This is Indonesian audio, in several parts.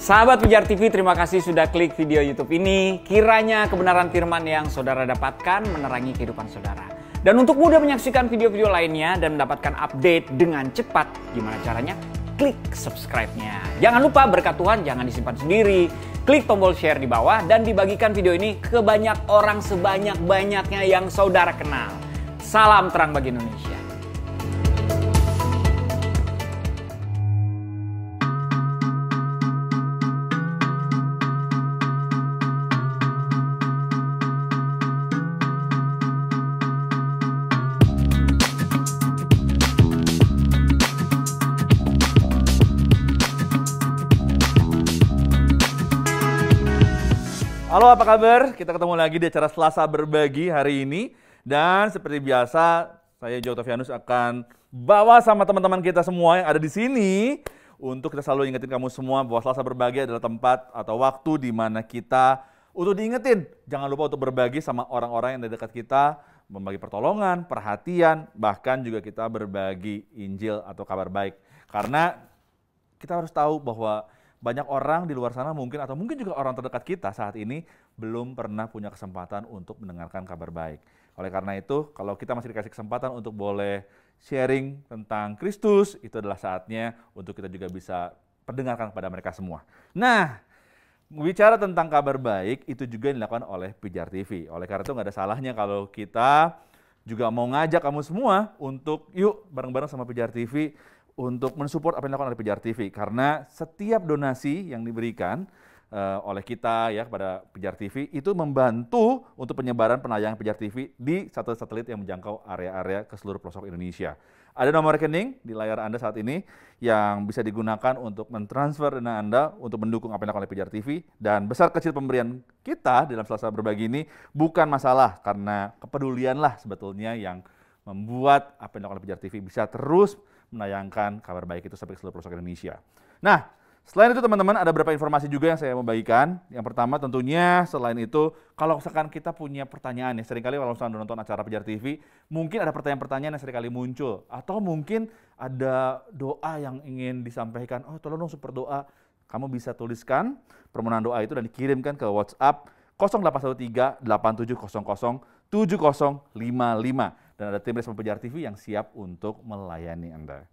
Sahabat Pijar TV, terima kasih sudah klik video YouTube ini. Kiranya kebenaran firman yang saudara dapatkan menerangi kehidupan saudara. Dan untuk mudah menyaksikan video-video lainnya dan mendapatkan update dengan cepat, gimana caranya? Klik subscribe-nya. Jangan lupa berkat Tuhan jangan disimpan sendiri. Klik tombol share di bawah dan dibagikan video ini ke banyak orang sebanyak-banyaknya yang saudara kenal. Salam terang bagi Indonesia. apa kabar? Kita ketemu lagi di acara Selasa Berbagi hari ini. Dan seperti biasa, saya Jo Tavianus akan bawa sama teman-teman kita semua yang ada di sini untuk kita selalu ingetin kamu semua bahwa Selasa Berbagi adalah tempat atau waktu di mana kita untuk diingetin. Jangan lupa untuk berbagi sama orang-orang yang ada dekat kita, membagi pertolongan, perhatian, bahkan juga kita berbagi Injil atau kabar baik. Karena kita harus tahu bahwa banyak orang di luar sana mungkin atau mungkin juga orang terdekat kita saat ini belum pernah punya kesempatan untuk mendengarkan kabar baik. Oleh karena itu, kalau kita masih dikasih kesempatan untuk boleh sharing tentang Kristus, itu adalah saatnya untuk kita juga bisa perdengarkan kepada mereka semua. Nah, bicara tentang kabar baik, itu juga dilakukan oleh Pijar TV. Oleh karena itu, nggak ada salahnya kalau kita juga mau ngajak kamu semua untuk yuk bareng-bareng sama Pijar TV untuk mensupport apa yang dilakukan oleh Pijar TV karena setiap donasi yang diberikan uh, oleh kita ya kepada Pijar TV itu membantu untuk penyebaran penayangan Pijar TV di satelit-satelit yang menjangkau area-area ke seluruh pelosok Indonesia. Ada nomor rekening di layar Anda saat ini yang bisa digunakan untuk mentransfer dana Anda untuk mendukung apa yang dilakukan oleh Pijar TV dan besar kecil pemberian kita dalam Selasa Berbagi ini bukan masalah karena kepedulianlah sebetulnya yang membuat apa yang dilakukan oleh Pijar TV bisa terus menayangkan kabar baik itu sampai ke seluruh pelosok Indonesia. Nah, Selain itu teman-teman ada beberapa informasi juga yang saya mau bagikan. Yang pertama tentunya selain itu kalau misalkan kita punya pertanyaan ya seringkali kalau misalkan nonton acara Pejar TV mungkin ada pertanyaan-pertanyaan yang seringkali muncul atau mungkin ada doa yang ingin disampaikan. Oh tolong dong super doa. Kamu bisa tuliskan permohonan doa itu dan dikirimkan ke WhatsApp 0813 8700 7055 dan ada tim Respon Pejar TV yang siap untuk melayani Anda.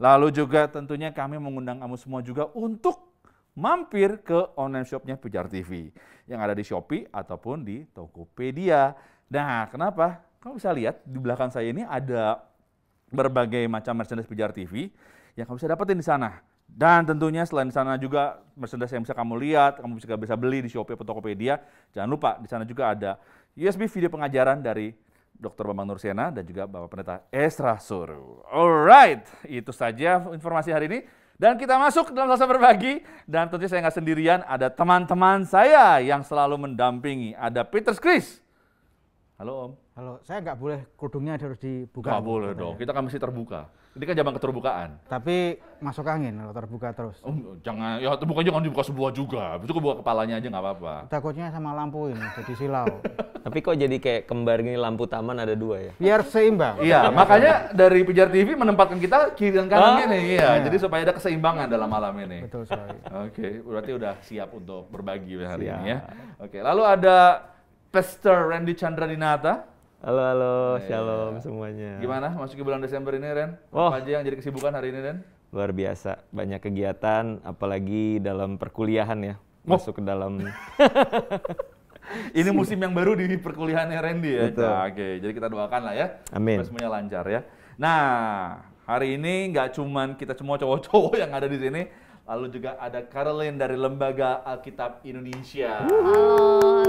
Lalu juga tentunya kami mengundang kamu semua juga untuk mampir ke online shopnya Pejar TV yang ada di Shopee ataupun di Tokopedia. Nah, kenapa? Kamu bisa lihat di belakang saya ini ada berbagai macam merchandise Pejar TV yang kamu bisa dapetin di sana. Dan tentunya selain di sana juga merchandise yang bisa kamu lihat, kamu bisa bisa beli di Shopee atau Tokopedia. Jangan lupa di sana juga ada USB video pengajaran dari Dr. Bambang Nursiana dan juga Bapak Pendeta Esra Suru. Alright, itu saja informasi hari ini. Dan kita masuk dalam selasa berbagi. Dan tentunya saya nggak sendirian, ada teman-teman saya yang selalu mendampingi. Ada Peter Chris. Halo Om. Halo, saya nggak boleh kudungnya harus dibuka. Nggak boleh dong, kita kan mesti terbuka. Ini kan zaman keterbukaan. Tapi masuk angin kalau terbuka terus. Oh, jangan, ya terbuka jangan dibuka semua juga. Itu kebuka kepalanya aja nggak apa-apa. Takutnya sama lampu ini, jadi silau. Tapi kok jadi kayak kembar gini lampu taman ada dua ya? Biar seimbang. Iya, makanya dari Pijar TV menempatkan kita kiri dan kanan ah. ini. Iya. iya, jadi supaya ada keseimbangan dalam malam ini. Betul sekali. Oke, berarti udah siap untuk berbagi hari siap. ini ya. Oke, lalu ada Pester Randy Chandra Dinata. Halo, halo, nah, shalom semuanya. Gimana masuki bulan Desember ini, Ren? Oh. Apa aja yang jadi kesibukan hari ini, Ren? Luar biasa, banyak kegiatan, apalagi dalam perkuliahan ya. Oh. Masuk oh. ke dalam... ini musim yang baru di perkuliahannya Randy ya? Betul. Nah, oke, jadi kita doakan lah ya. Amin. Semuanya lancar ya. Nah, hari ini nggak cuman kita semua cowok-cowok yang ada di sini, lalu juga ada Caroline dari Lembaga Alkitab Indonesia. Halo,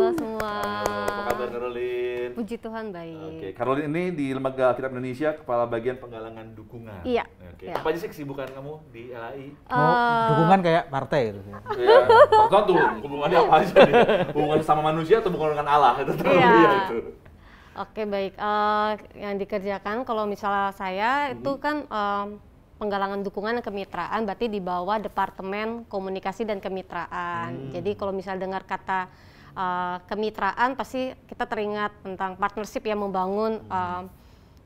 semua. Halo, apa kabar Caroline? Puji Tuhan baik. Oke, okay. Caroline ini di Lembaga Alkitab Indonesia Kepala Bagian Penggalangan Dukungan. Iya. Oke. Okay. Ya. Apa aja sih kesibukan kamu di LAI? Uh, oh, eh, dukungan kayak partai gitu. Ya? Iya. tuh hubungannya apa aja nih. Hubungan sama manusia atau hubungan dengan Allah itu terlalu iya. iya. itu. Oke, baik. Uh, yang dikerjakan kalau misalnya saya hmm. itu mhm. kan um, penggalangan dukungan dan kemitraan berarti di bawah Departemen Komunikasi dan Kemitraan. Hmm. Jadi kalau misalnya dengar kata uh, kemitraan pasti kita teringat tentang partnership yang membangun uh,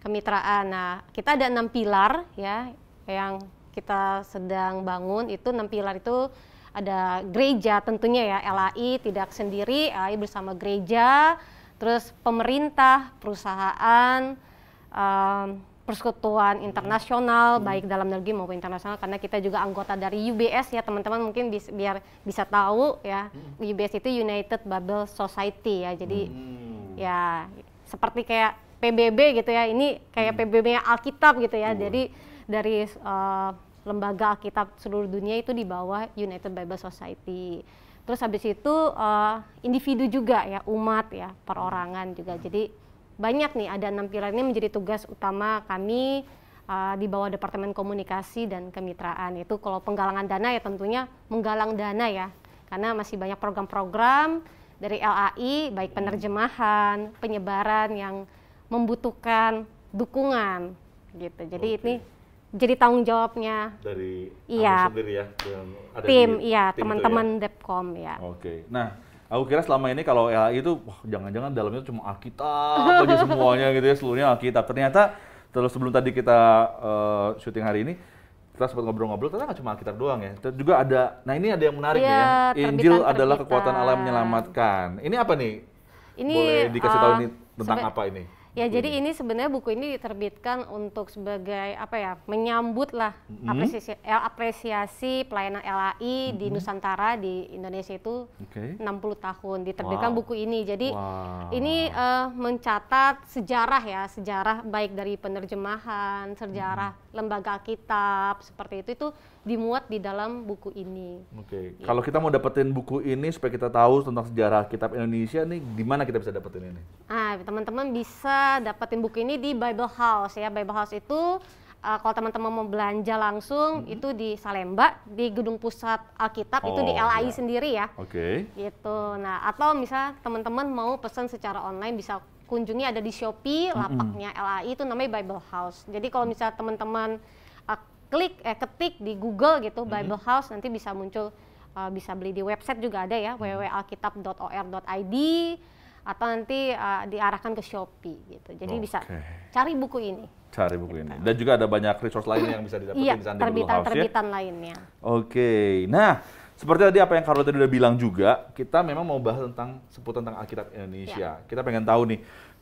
kemitraan. Nah, kita ada enam pilar ya yang kita sedang bangun itu enam pilar itu ada gereja tentunya ya LAI tidak sendiri LAI bersama gereja terus pemerintah perusahaan um, persekutuan internasional hmm. baik dalam negeri maupun internasional karena kita juga anggota dari UBS ya teman-teman mungkin bis, biar bisa tahu ya hmm. UBS itu United Bible Society ya jadi hmm. ya seperti kayak PBB gitu ya ini kayak hmm. PBB-nya Alkitab gitu ya hmm. jadi dari uh, lembaga Alkitab seluruh dunia itu di bawah United Bible Society terus habis itu uh, individu juga ya umat ya perorangan juga jadi banyak nih ada enam pilar ini menjadi tugas utama kami uh, di bawah Departemen Komunikasi dan Kemitraan itu kalau penggalangan dana ya tentunya menggalang dana ya karena masih banyak program-program dari LAI baik penerjemahan penyebaran yang membutuhkan dukungan gitu jadi okay. ini jadi tanggung jawabnya dari iya, sendiri ya ada tim di, iya ya? teman-teman ya? Depkom ya oke nah Aku kira selama ini kalau LAI itu, wah jangan-jangan dalamnya cuma Alkitab aja semuanya gitu ya, seluruhnya Alkitab. Ternyata terus sebelum tadi kita uh, syuting hari ini, kita sempat ngobrol-ngobrol, ternyata nggak cuma Alkitab doang ya. Terus juga ada, nah ini ada yang menarik ya, ya. Injil terbitan, adalah kekuatan Allah menyelamatkan. Ini apa nih? Ini, Boleh dikasih uh, tahu ini eh, tentang apa ini? Ya, jadi ini sebenarnya buku ini diterbitkan untuk sebagai apa ya, menyambut lah hmm apresiasi, eh, apresiasi pelayanan LAI hmm di mm-hmm. Nusantara di Indonesia itu okay. 60 tahun diterbitkan wow. buku ini. Jadi wow. ini uh, mencatat sejarah ya, sejarah baik dari penerjemahan, sejarah hmm lembaga kitab seperti itu itu dimuat di dalam buku ini. Oke. Okay. Gitu. Kalau kita mau dapetin buku ini supaya kita tahu tentang sejarah kitab Indonesia nih, di mana kita bisa dapetin ini? Ah, teman-teman bisa dapetin buku ini di Bible House ya. Bible House itu uh, kalau teman-teman mau belanja langsung hmm. itu di Salemba di gedung pusat Alkitab oh, itu di oh, LAI ya. sendiri ya. Oke. Okay. Gitu. Nah, atau misal teman-teman mau pesan secara online bisa kunjungi ada di Shopee, lapaknya mm -hmm. LAI itu namanya Bible House. Jadi kalau misalnya teman-teman klik eh ketik di Google gitu mm -hmm. Bible House nanti bisa muncul uh, bisa beli di website juga ada ya mm -hmm. www.alkitab.or.id atau nanti uh, diarahkan ke Shopee gitu. Jadi okay. bisa cari buku ini. Cari buku gitu. ini. Dan juga ada banyak resource lain yang bisa didapetin iya, di sana terbitan, House ya. terbitan ya? lainnya. Oke. Okay. Nah, seperti tadi apa yang Carlo tadi udah bilang juga, kita memang mau bahas tentang seputar tentang Alkitab Indonesia. Ya. Kita pengen tahu nih,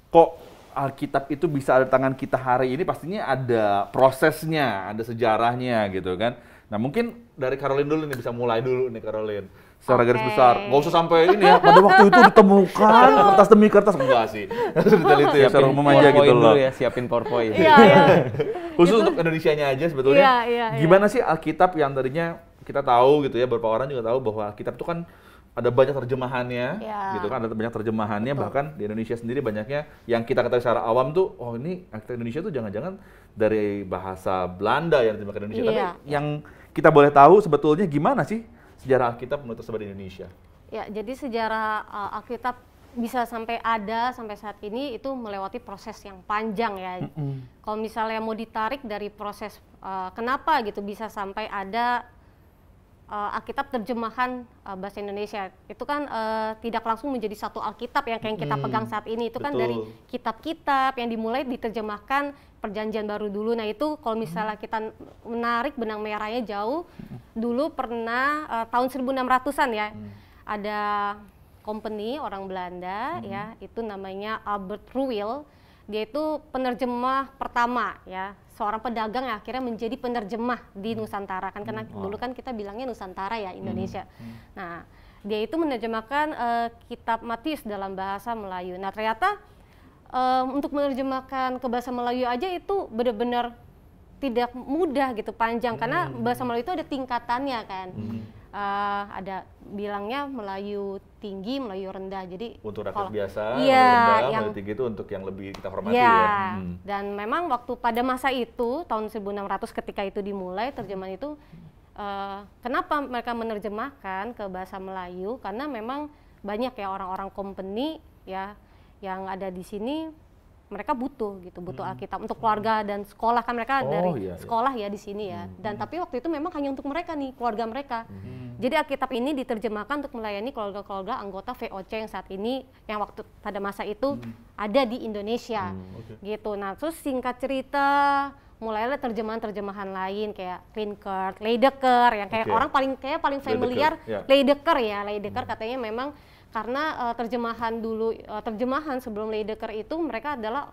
kok Alkitab itu bisa ada tangan kita hari ini pastinya ada prosesnya, ada sejarahnya gitu kan. Nah mungkin dari Caroline dulu nih bisa mulai dulu nih Caroline secara okay. garis besar. nggak usah sampai ini ya, pada waktu itu ditemukan kertas demi kertas. Enggak sih. Detail itu ya, secara umum aja gitu loh. Ya, siapin PowerPoint. Iya, iya. Khusus gitu. untuk untuk nya aja sebetulnya. Iya, iya, iya. Gimana sih Alkitab yang tadinya kita tahu gitu ya, beberapa orang juga tahu bahwa Alkitab itu kan ada banyak terjemahannya, yeah. gitu kan? Ada banyak terjemahannya, Betul. bahkan di Indonesia sendiri banyaknya yang kita ketahui secara awam tuh, oh ini arsitek Indonesia tuh jangan-jangan dari bahasa Belanda yang terjemahkan Indonesia. Yeah. Tapi iya. yang kita boleh tahu sebetulnya gimana sih sejarah Alkitab menurut sebagai Indonesia? Ya, jadi sejarah uh, Alkitab bisa sampai ada sampai saat ini itu melewati proses yang panjang ya. Mm -mm. Kalau misalnya mau ditarik dari proses uh, kenapa gitu bisa sampai ada uh, Alkitab terjemahan uh, bahasa Indonesia itu kan uh, tidak langsung menjadi satu Alkitab ya, yang kayak kita hmm, pegang saat ini itu kan Betul. kan dari kitab-kitab yang dimulai diterjemahkan perjanjian baru dulu nah itu kalau misalnya kita menarik benang merahnya jauh dulu pernah uh, tahun 1600-an ya hmm. ada company orang Belanda hmm. ya itu namanya Albert Ruwil dia itu penerjemah pertama ya seorang pedagang yang akhirnya menjadi penerjemah di hmm. Nusantara kan karena wow. Hmm. dulu kan kita bilangnya Nusantara ya hmm. Indonesia. Hmm. Hmm. Nah, dia itu menerjemahkan uh, kitab Matius dalam bahasa Melayu. Nah, ternyata uh, untuk menerjemahkan ke bahasa Melayu aja itu benar-benar tidak mudah gitu panjang hmm. karena bahasa Melayu itu ada tingkatannya kan. Hmm uh, ada bilangnya Melayu tinggi, Melayu rendah. Jadi untuk rakyat kalau, biasa, ya, rendah, yang, Melayu tinggi itu untuk yang lebih kita hormati ya. ya. Hmm. Dan memang waktu pada masa itu tahun 1600 ketika itu dimulai terjemahan itu uh, kenapa mereka menerjemahkan ke bahasa Melayu? Karena memang banyak ya orang-orang company ya yang ada di sini mereka butuh gitu butuh hmm. Alkitab untuk keluarga dan sekolah kan mereka oh, dari iya, iya. sekolah ya di sini ya hmm. dan hmm. tapi waktu itu memang hanya untuk mereka nih keluarga mereka hmm. Jadi Alkitab ini diterjemahkan untuk melayani keluarga-keluarga anggota VOC yang saat ini yang waktu pada masa itu hmm. ada di Indonesia. Hmm, okay. Gitu. Nah, terus singkat cerita mulailah terjemahan-terjemahan lain kayak Rinker, Leidecker yang kayak okay. orang paling kayak paling familiar ya. Leidecker, ya. Leidecker hmm. katanya memang karena uh, terjemahan dulu uh, terjemahan sebelum Leidecker itu mereka adalah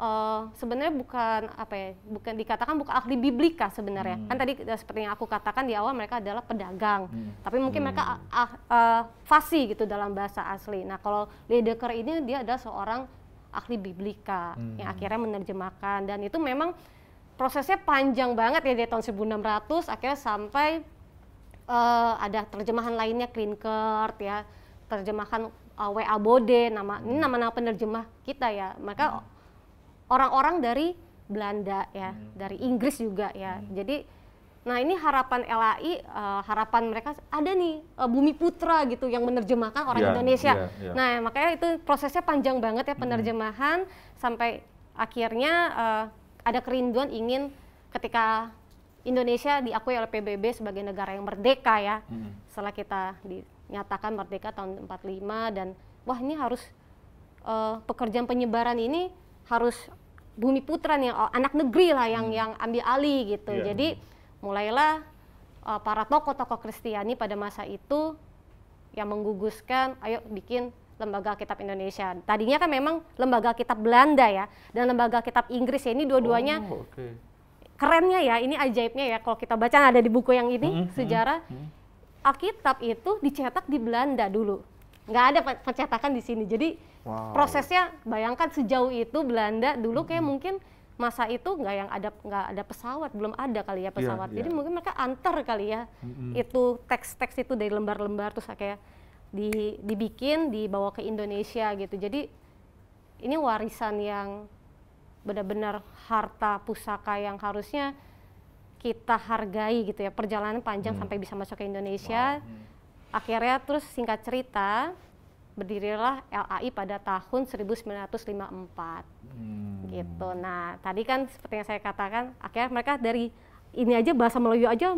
uh, sebenarnya bukan apa ya, bukan dikatakan bukan ahli biblika sebenarnya. Hmm. Kan tadi eh, seperti yang aku katakan di awal mereka adalah pedagang. Hmm. Tapi mungkin hmm. mereka uh, ah, uh, eh, fasi gitu dalam bahasa asli. Nah, kalau Ledeker ini dia adalah seorang ahli biblika hmm. yang akhirnya menerjemahkan dan itu memang prosesnya panjang banget ya dari tahun 1600 akhirnya sampai uh, ada terjemahan lainnya Klinkert ya, terjemahan uh, WA Bode nama ini hmm. nama-nama penerjemah kita ya. Maka hmm orang-orang dari Belanda ya, hmm. dari Inggris juga ya. Hmm. Jadi nah ini harapan LAI uh, eh, harapan mereka ada nih uh, Bumi Putra gitu yang menerjemahkan orang yeah, Indonesia. Yeah, yeah. Nah, makanya itu prosesnya panjang banget ya hmm. penerjemahan hmm. sampai akhirnya uh, ada kerinduan ingin ketika Indonesia diakui oleh PBB sebagai negara yang merdeka ya. Hmm. Setelah kita dinyatakan merdeka tahun 45 dan wah ini harus uh, pekerjaan penyebaran ini harus Bumi Putra nih oh, anak negeri lah yang hmm. yang ambil alih gitu. Yeah. Jadi mulailah uh, para tokoh-tokoh Kristiani pada masa itu yang mengguguskan ayo bikin lembaga kitab Indonesia. Tadinya kan memang lembaga kitab Belanda ya dan lembaga kitab Inggris ya ini dua-duanya oh, okay. kerennya ya ini ajaibnya ya kalau kita baca ada di buku yang ini -hmm. hmm sejarah hmm, -hmm. Alkitab itu dicetak di Belanda dulu nggak ada percetakan di sini. Jadi wow. prosesnya bayangkan sejauh itu Belanda dulu kayak hmm. mungkin masa itu nggak yang ada nggak ada pesawat belum ada kali ya iya, pesawat. Yeah, yeah. Jadi mungkin mereka antar kali ya hmm. itu teks-teks itu dari lembar-lembar terus kayak di, dibikin dibawa ke Indonesia gitu. Jadi ini warisan yang benar-benar harta pusaka yang harusnya kita hargai gitu ya perjalanan panjang hmm. sampai bisa masuk ke Indonesia. Wow. Hmm Akhirnya terus singkat cerita berdirilah LAI pada tahun 1954 hmm. gitu. Nah tadi kan seperti yang saya katakan akhirnya mereka dari ini aja bahasa Melayu aja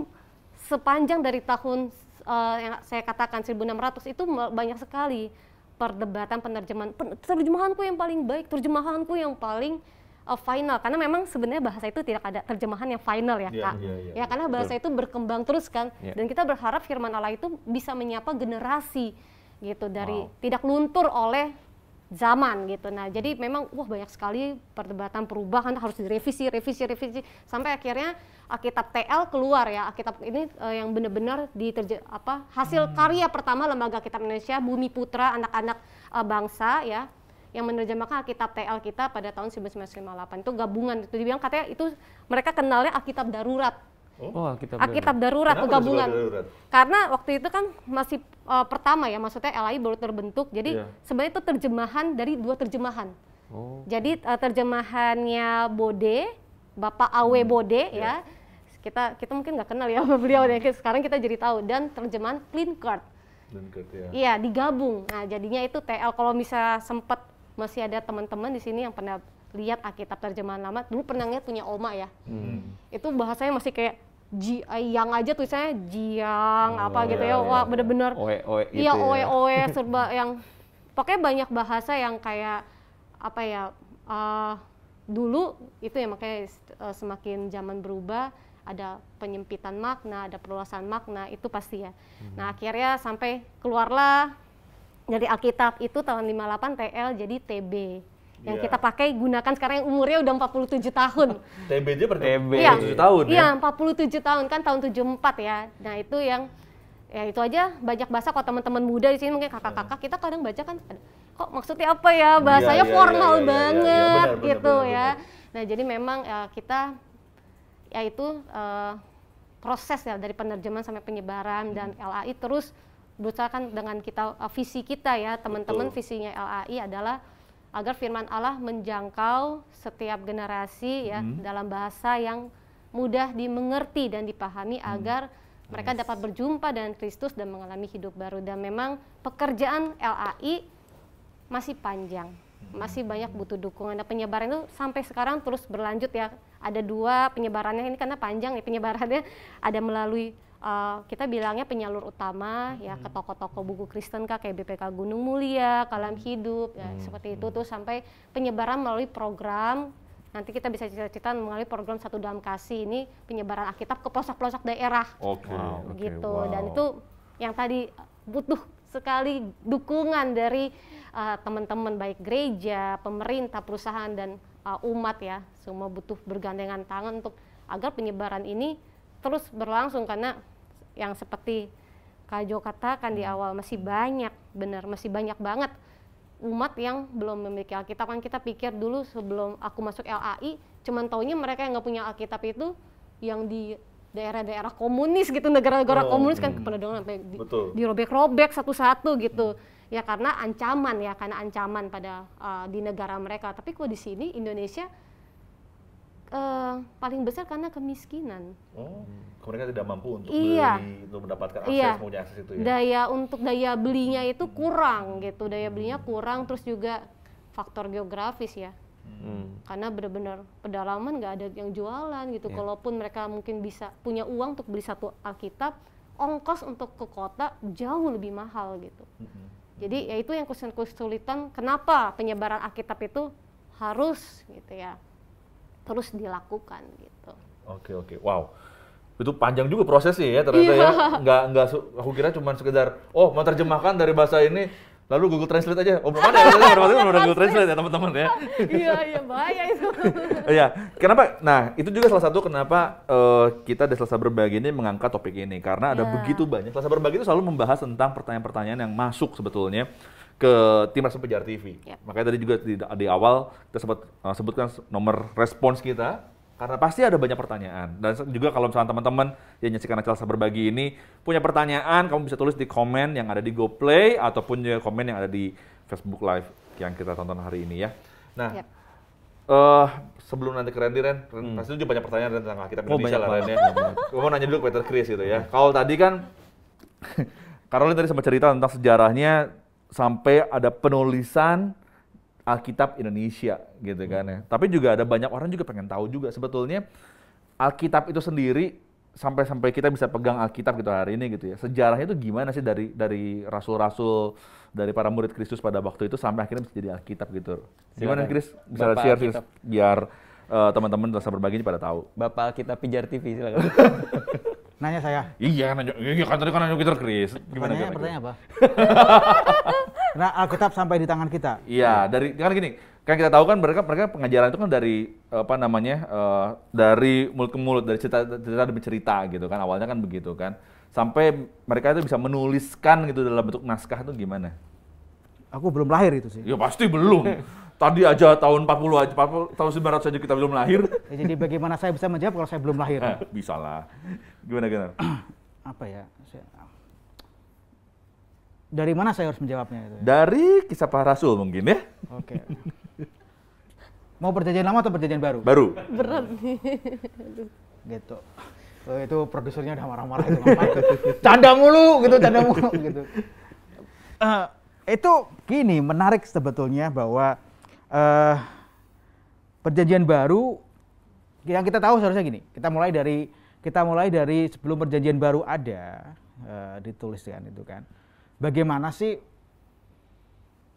sepanjang dari tahun uh, yang saya katakan 1600 itu banyak sekali perdebatan penerjemahan terjemahanku yang paling baik terjemahanku yang paling uh, final karena memang sebenarnya bahasa itu tidak ada terjemahan yang final ya yeah, kak yeah, yeah, ya karena bahasa itu berkembang terus kan yeah. dan kita berharap firman Allah itu bisa menyapa generasi gitu dari wow. tidak luntur oleh zaman gitu nah jadi memang wah banyak sekali perdebatan perubahan harus direvisi revisi revisi sampai akhirnya Alkitab TL keluar ya Alkitab ini uh, yang benar-benar di apa hasil hmm. karya pertama lembaga Kitab Indonesia Bumi Putra anak-anak uh, bangsa ya yang menerjemahkan Alkitab TL kita pada tahun 1958 itu gabungan itu dibilang katanya itu mereka kenalnya Alkitab darurat Oh, oh Alkitab, Alkitab darurat, darurat gabungan. Darurat? Karena waktu itu kan masih uh, pertama ya, maksudnya LAI baru terbentuk. Jadi yeah. sebenarnya itu terjemahan dari dua terjemahan. Oh. Jadi uh, terjemahannya Bode, Bapak Awe hmm. Bode yeah. ya. Kita kita mungkin nggak kenal ya sama beliau ya. Sekarang kita jadi tahu dan terjemahan Clean Card. Iya, ya, digabung. Nah, jadinya itu TL kalau bisa sempat masih ada teman-teman di sini yang pernah lihat Alkitab terjemahan lama dulu pernah lihat punya oma ya hmm. itu bahasanya masih kayak Ji, eh, yang aja tulisannya jiang oh, apa iya, gitu ya, Iya. wah bener-bener oe, oe gitu iya ya. oe oe serba yang pakai banyak bahasa yang kayak apa ya uh, dulu itu ya makanya uh, semakin zaman berubah ada penyempitan makna ada perluasan makna itu pasti ya hmm. nah akhirnya sampai keluarlah dari Alkitab itu tahun 58 TL jadi TB yang yeah. kita pakai gunakan sekarang yang umurnya udah 47 tahun. TB aja per TB 47 tahun ya. Iya, 47 tahun kan tahun 74 ya. Nah, itu yang ya itu aja banyak bahasa kok teman-teman muda di sini mungkin iya. kakak-kakak kita kadang baca kan kok maksudnya apa ya iya, bahasanya yeah, yeah, formal yeah, iya, yeah, banget yeah, yeah, benar, gitu benar, ya. Benar. Nah, jadi memang ya, kita ya itu uh, proses ya dari penerjemahan sampai penyebaran hmm. dan LAI terus kan dengan kita uh, visi kita ya teman-teman visinya LAI adalah agar firman Allah menjangkau setiap generasi ya hmm. dalam bahasa yang mudah dimengerti dan dipahami hmm. agar mereka nice. dapat berjumpa dengan Kristus dan mengalami hidup baru dan memang pekerjaan LAI masih panjang hmm. masih banyak butuh dukungan. dan penyebaran itu sampai sekarang terus berlanjut ya. Ada dua penyebarannya ini karena panjang ya penyebarannya ada melalui uh, kita bilangnya penyalur utama hmm. ya ke hmm. toko-toko buku Kristen kak kayak BPK Gunung Mulia, Kalam hmm. Hidup ya hmm. seperti itu hmm. tuh sampai penyebaran melalui program nanti kita bisa cerita-cerita melalui program satu dalam kasih ini penyebaran Alkitab ke pelosok-pelosok daerah okay. wow, okay. gitu wow. dan itu yang tadi butuh sekali dukungan dari uh, teman-teman baik gereja, pemerintah, perusahaan dan uh, umat ya semua butuh bergandengan tangan untuk agar penyebaran ini terus berlangsung karena yang seperti Kak Jo katakan di hmm. awal masih banyak, benar masih banyak banget umat yang belum memiliki Alkitab kan kita pikir dulu sebelum aku masuk LAI cuman taunya mereka yang nggak punya Alkitab itu yang di daerah-daerah komunis gitu negara-negara oh, komunis kan hmm. sampai di, dirobek-robek satu-satu gitu hmm. ya karena ancaman ya karena ancaman pada uh, di negara mereka tapi kok di sini Indonesia uh, paling besar karena kemiskinan. Oh, mereka tidak mampu untuk iya. beli, untuk mendapatkan akses iya. punya akses itu ya. Daya untuk daya belinya itu kurang gitu, daya belinya kurang, terus juga faktor geografis ya. Hmm. Karena benar-benar pedalaman nggak ada yang jualan gitu. Yeah. Kalaupun mereka mungkin bisa punya uang untuk beli satu Alkitab, ongkos untuk ke kota jauh lebih mahal gitu. Hmm. hmm, hmm. Jadi ya itu yang kesulitan. Kenapa penyebaran Alkitab itu harus gitu ya? terus dilakukan gitu. Oke oke, wow itu panjang juga prosesnya ya ternyata ya iya. nggak nggak aku kira cuma sekedar oh mau terjemahkan dari bahasa ini lalu Google Translate aja oh mana ada ya mana ada Google Translate ya teman-teman ya iya iya bahaya itu iya kenapa nah itu juga salah satu kenapa uh, kita di Selasa Berbagi ini mengangkat topik ini karena ada yeah. begitu banyak Selasa Berbagi itu selalu membahas tentang pertanyaan-pertanyaan yang masuk sebetulnya ke tim respon penjara TV. Yep. Ya. Makanya tadi juga di, di awal kita sempat uh, sebutkan nomor respons kita karena pasti ada banyak pertanyaan dan juga kalau misalnya teman-teman yang menyaksikan acara berbagi ini punya pertanyaan kamu bisa tulis di komen yang ada di GoPlay ataupun juga komen yang ada di Facebook Live yang kita tonton hari ini ya. Nah, yep. Ya. uh, sebelum nanti ke Randy Ren, hmm. pasti juga banyak pertanyaan tentang kita Indonesia oh, bisa lah Ren ya. mau nanya dulu ke Peter Chris gitu ya. Kalau tadi kan Karolin tadi sempat cerita tentang sejarahnya sampai ada penulisan Alkitab Indonesia gitu kan ya. Tapi juga ada banyak orang juga pengen tahu juga sebetulnya Alkitab itu sendiri sampai-sampai kita bisa pegang Alkitab gitu hari ini gitu ya. Sejarahnya itu gimana sih dari dari rasul-rasul dari para murid Kristus pada waktu itu sampai akhirnya bisa jadi Alkitab gitu. Gimana Kris? Bisa Bapak share Alkitab. biar uh, teman-teman rasa berbagi pada tahu. Bapak Alkitab Pijar TV silakan. Nanya saya. Iya, nanya. Iya, kan tadi kan nanya Peter Chris. Gimana Pertanyaannya pertanyaan apa? nah, Alkitab sampai di tangan kita. Iya, dari kan gini, kan kita tahu kan mereka mereka pengajaran itu kan dari apa namanya? Uh, dari mulut ke mulut, dari cerita cerita demi cerita gitu kan. Awalnya kan begitu kan. Sampai mereka itu bisa menuliskan gitu dalam bentuk naskah itu gimana? Aku belum lahir itu sih. Ya pasti belum. Tadi aja tahun 40 aja, 40, tahun 900 aja kita belum lahir. Ya, jadi bagaimana saya bisa menjawab kalau saya belum lahir? Eh, bisa lah. Gimana, gimana? Apa ya? Dari mana saya harus menjawabnya? Itu ya? Dari kisah para rasul mungkin ya. Oke. Okay. Mau perjanjian lama atau perjanjian baru? Baru. Berat nih. gitu. Oh, itu produsernya udah marah-marah itu. canda mulu gitu, canda mulu gitu. Uh, itu gini menarik sebetulnya bahwa uh, perjanjian baru yang kita tahu seharusnya gini. Kita mulai dari kita mulai dari sebelum perjanjian baru ada uh, eh, dituliskan itu kan. Bagaimana sih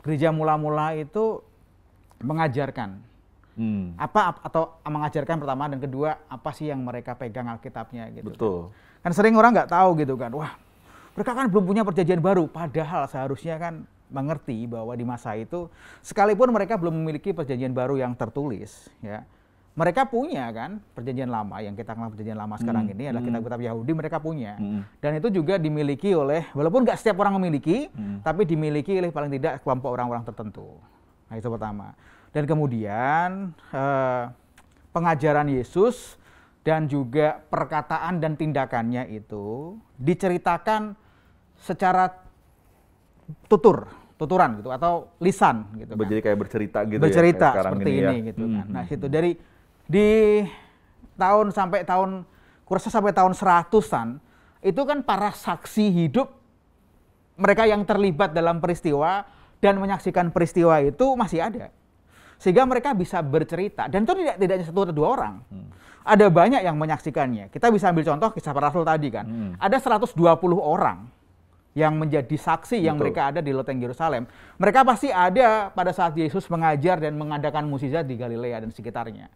gereja mula-mula itu mengajarkan hmm. apa atau mengajarkan pertama dan kedua apa sih yang mereka pegang Alkitabnya gitu. Kan? Betul. Kan, kan sering orang nggak tahu gitu kan. Wah mereka kan belum punya perjanjian baru padahal seharusnya kan mengerti bahwa di masa itu sekalipun mereka belum memiliki perjanjian baru yang tertulis ya mereka punya kan perjanjian lama yang kita kenal perjanjian lama sekarang hmm. ini adalah hmm. kitab-kitab Yahudi mereka punya hmm, hmm. dan itu juga dimiliki oleh walaupun nggak setiap orang memiliki hmm. tapi dimiliki oleh paling tidak kelompok orang-orang tertentu nah itu pertama dan kemudian eh, pengajaran Yesus dan juga perkataan dan tindakannya itu diceritakan secara tutur, tuturan gitu atau lisan gitu. Kan. Jadi kayak bercerita gitu ya, bercerita ya. Bercerita seperti ini, ya. ini ya. gitu kan. hmm. kan. Nah, itu dari di tahun sampai tahun kurasa sampai tahun seratusan itu kan para saksi hidup mereka yang terlibat dalam peristiwa dan menyaksikan peristiwa itu masih ada. Sehingga mereka bisa bercerita dan itu tidak tidak hanya satu atau dua orang. Hmm. Ada banyak yang menyaksikannya. Kita bisa ambil contoh kisah para rasul tadi kan. Hmm. Ada 120 orang yang menjadi saksi yang mereka ada di loteng Yerusalem. Mereka pasti ada pada saat Yesus mengajar dan mengadakan mukjizat di Galilea dan sekitarnya.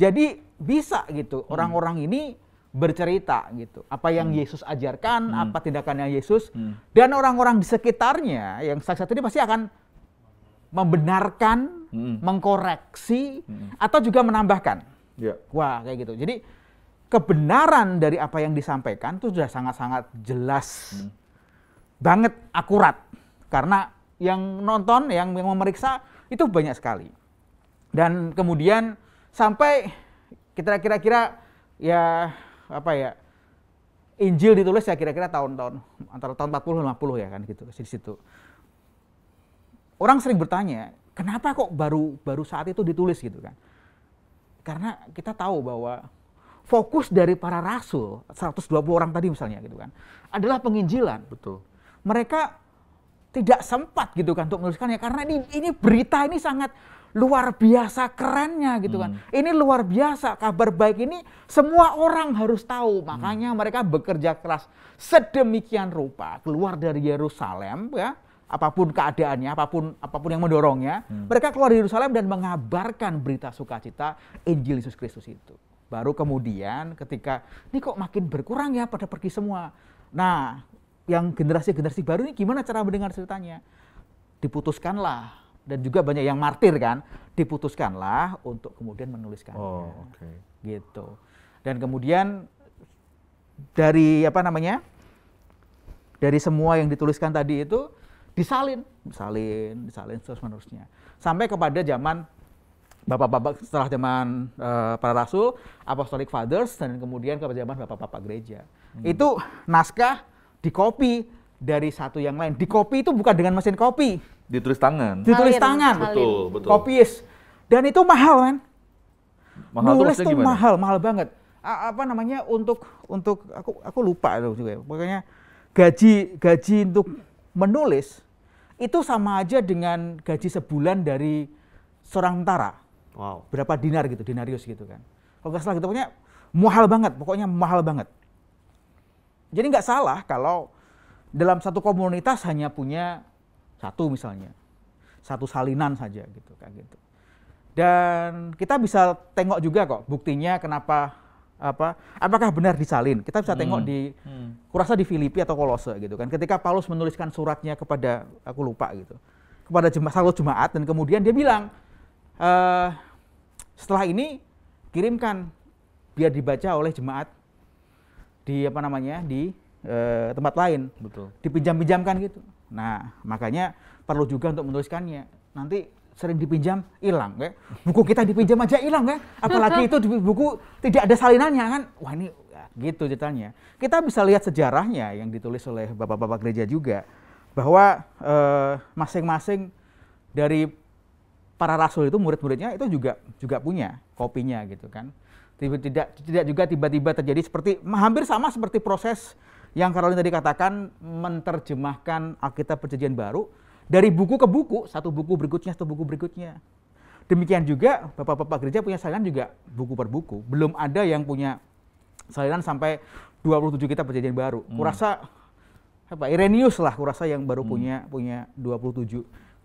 Jadi bisa gitu hmm. orang-orang hmm. ini bercerita gitu apa yang hmm. Yesus ajarkan, hmm. apa tindakannya Yesus hmm. dan orang-orang di sekitarnya yang saksi-saksi ini pasti akan membenarkan, hmm. mengkoreksi hmm. atau juga menambahkan. Yeah. Wah, kayak gitu. Jadi kebenaran dari apa yang disampaikan itu sudah sangat-sangat jelas. Hmm banget akurat karena yang nonton yang, yang memeriksa itu banyak sekali dan kemudian sampai kita kira-kira ya apa ya Injil ditulis ya kira-kira tahun-tahun antara tahun 40 50 ya kan gitu di situ. Orang sering bertanya, kenapa kok baru baru saat itu ditulis gitu kan? Karena kita tahu bahwa fokus dari para rasul 120 orang tadi misalnya gitu kan adalah penginjilan. Betul mereka tidak sempat gitu kan untuk menuliskannya karena ini ini berita ini sangat luar biasa kerennya gitu kan. Hmm. Ini luar biasa kabar baik ini semua orang harus tahu. Hmm. Makanya hmm. mereka bekerja keras sedemikian rupa keluar dari Yerusalem ya, apapun keadaannya, apapun apapun yang mendorongnya, hmm. mereka keluar dari Yerusalem dan mengabarkan berita sukacita Injil Yesus Kristus itu. Baru kemudian ketika ini kok makin berkurang ya pada pergi semua. Nah, yang generasi-generasi baru ini gimana cara mendengar ceritanya? Diputuskanlah dan juga banyak yang martir kan, diputuskanlah untuk kemudian menuliskan. Oh, okay. Gitu. Dan kemudian dari apa namanya? Dari semua yang dituliskan tadi itu disalin, disalin, disalin terus menerusnya. Sampai kepada zaman bapak-bapak setelah zaman uh, para rasul, apostolic fathers dan kemudian kepada zaman bapak-bapak gereja. Hmm. Itu naskah di dikopi dari satu yang lain. Di Dikopi itu bukan dengan mesin kopi. Ditulis tangan. Ditulis Halin. tangan. Betul, betul. Copies. Dan itu mahal, kan? Mahal Nulis itu, gimana? mahal, mahal banget. A apa namanya untuk untuk aku aku lupa loh juga. Pokoknya gaji gaji untuk menulis itu sama aja dengan gaji sebulan dari seorang tentara. Wow. Berapa dinar gitu, dinarius gitu kan. Kalau nggak salah gitu, pokoknya mahal banget, pokoknya mahal banget. Jadi nggak salah kalau dalam satu komunitas hanya punya satu misalnya, satu salinan saja gitu kan gitu. Dan kita bisa tengok juga kok buktinya kenapa apa apakah benar disalin kita bisa tengok hmm. di hmm. kurasa di Filipi atau Kolose gitu kan ketika Paulus menuliskan suratnya kepada aku lupa gitu kepada jemaat satu jemaat dan kemudian dia bilang e, setelah ini kirimkan biar dibaca oleh jemaat di apa namanya di e, tempat lain betul dipinjam-pinjamkan gitu nah makanya perlu juga untuk menuliskannya nanti sering dipinjam hilang ya buku kita dipinjam aja hilang ya apalagi itu di buku tidak ada salinannya kan wah ini ya, gitu ceritanya kita bisa lihat sejarahnya yang ditulis oleh bapak-bapak gereja juga bahwa eh, masing-masing dari para rasul itu murid-muridnya itu juga juga punya kopinya gitu kan Tiba, tidak tidak juga tiba-tiba terjadi seperti hampir sama seperti proses yang Karolin tadi katakan menerjemahkan Alkitab Perjanjian Baru dari buku ke buku, satu buku berikutnya, satu buku berikutnya. Demikian juga Bapak-bapak gereja punya salinan juga buku per buku. Belum ada yang punya salinan sampai 27 kitab Perjanjian Baru. Hmm. Kurasa apa Irenius lah kurasa yang baru hmm. punya punya 27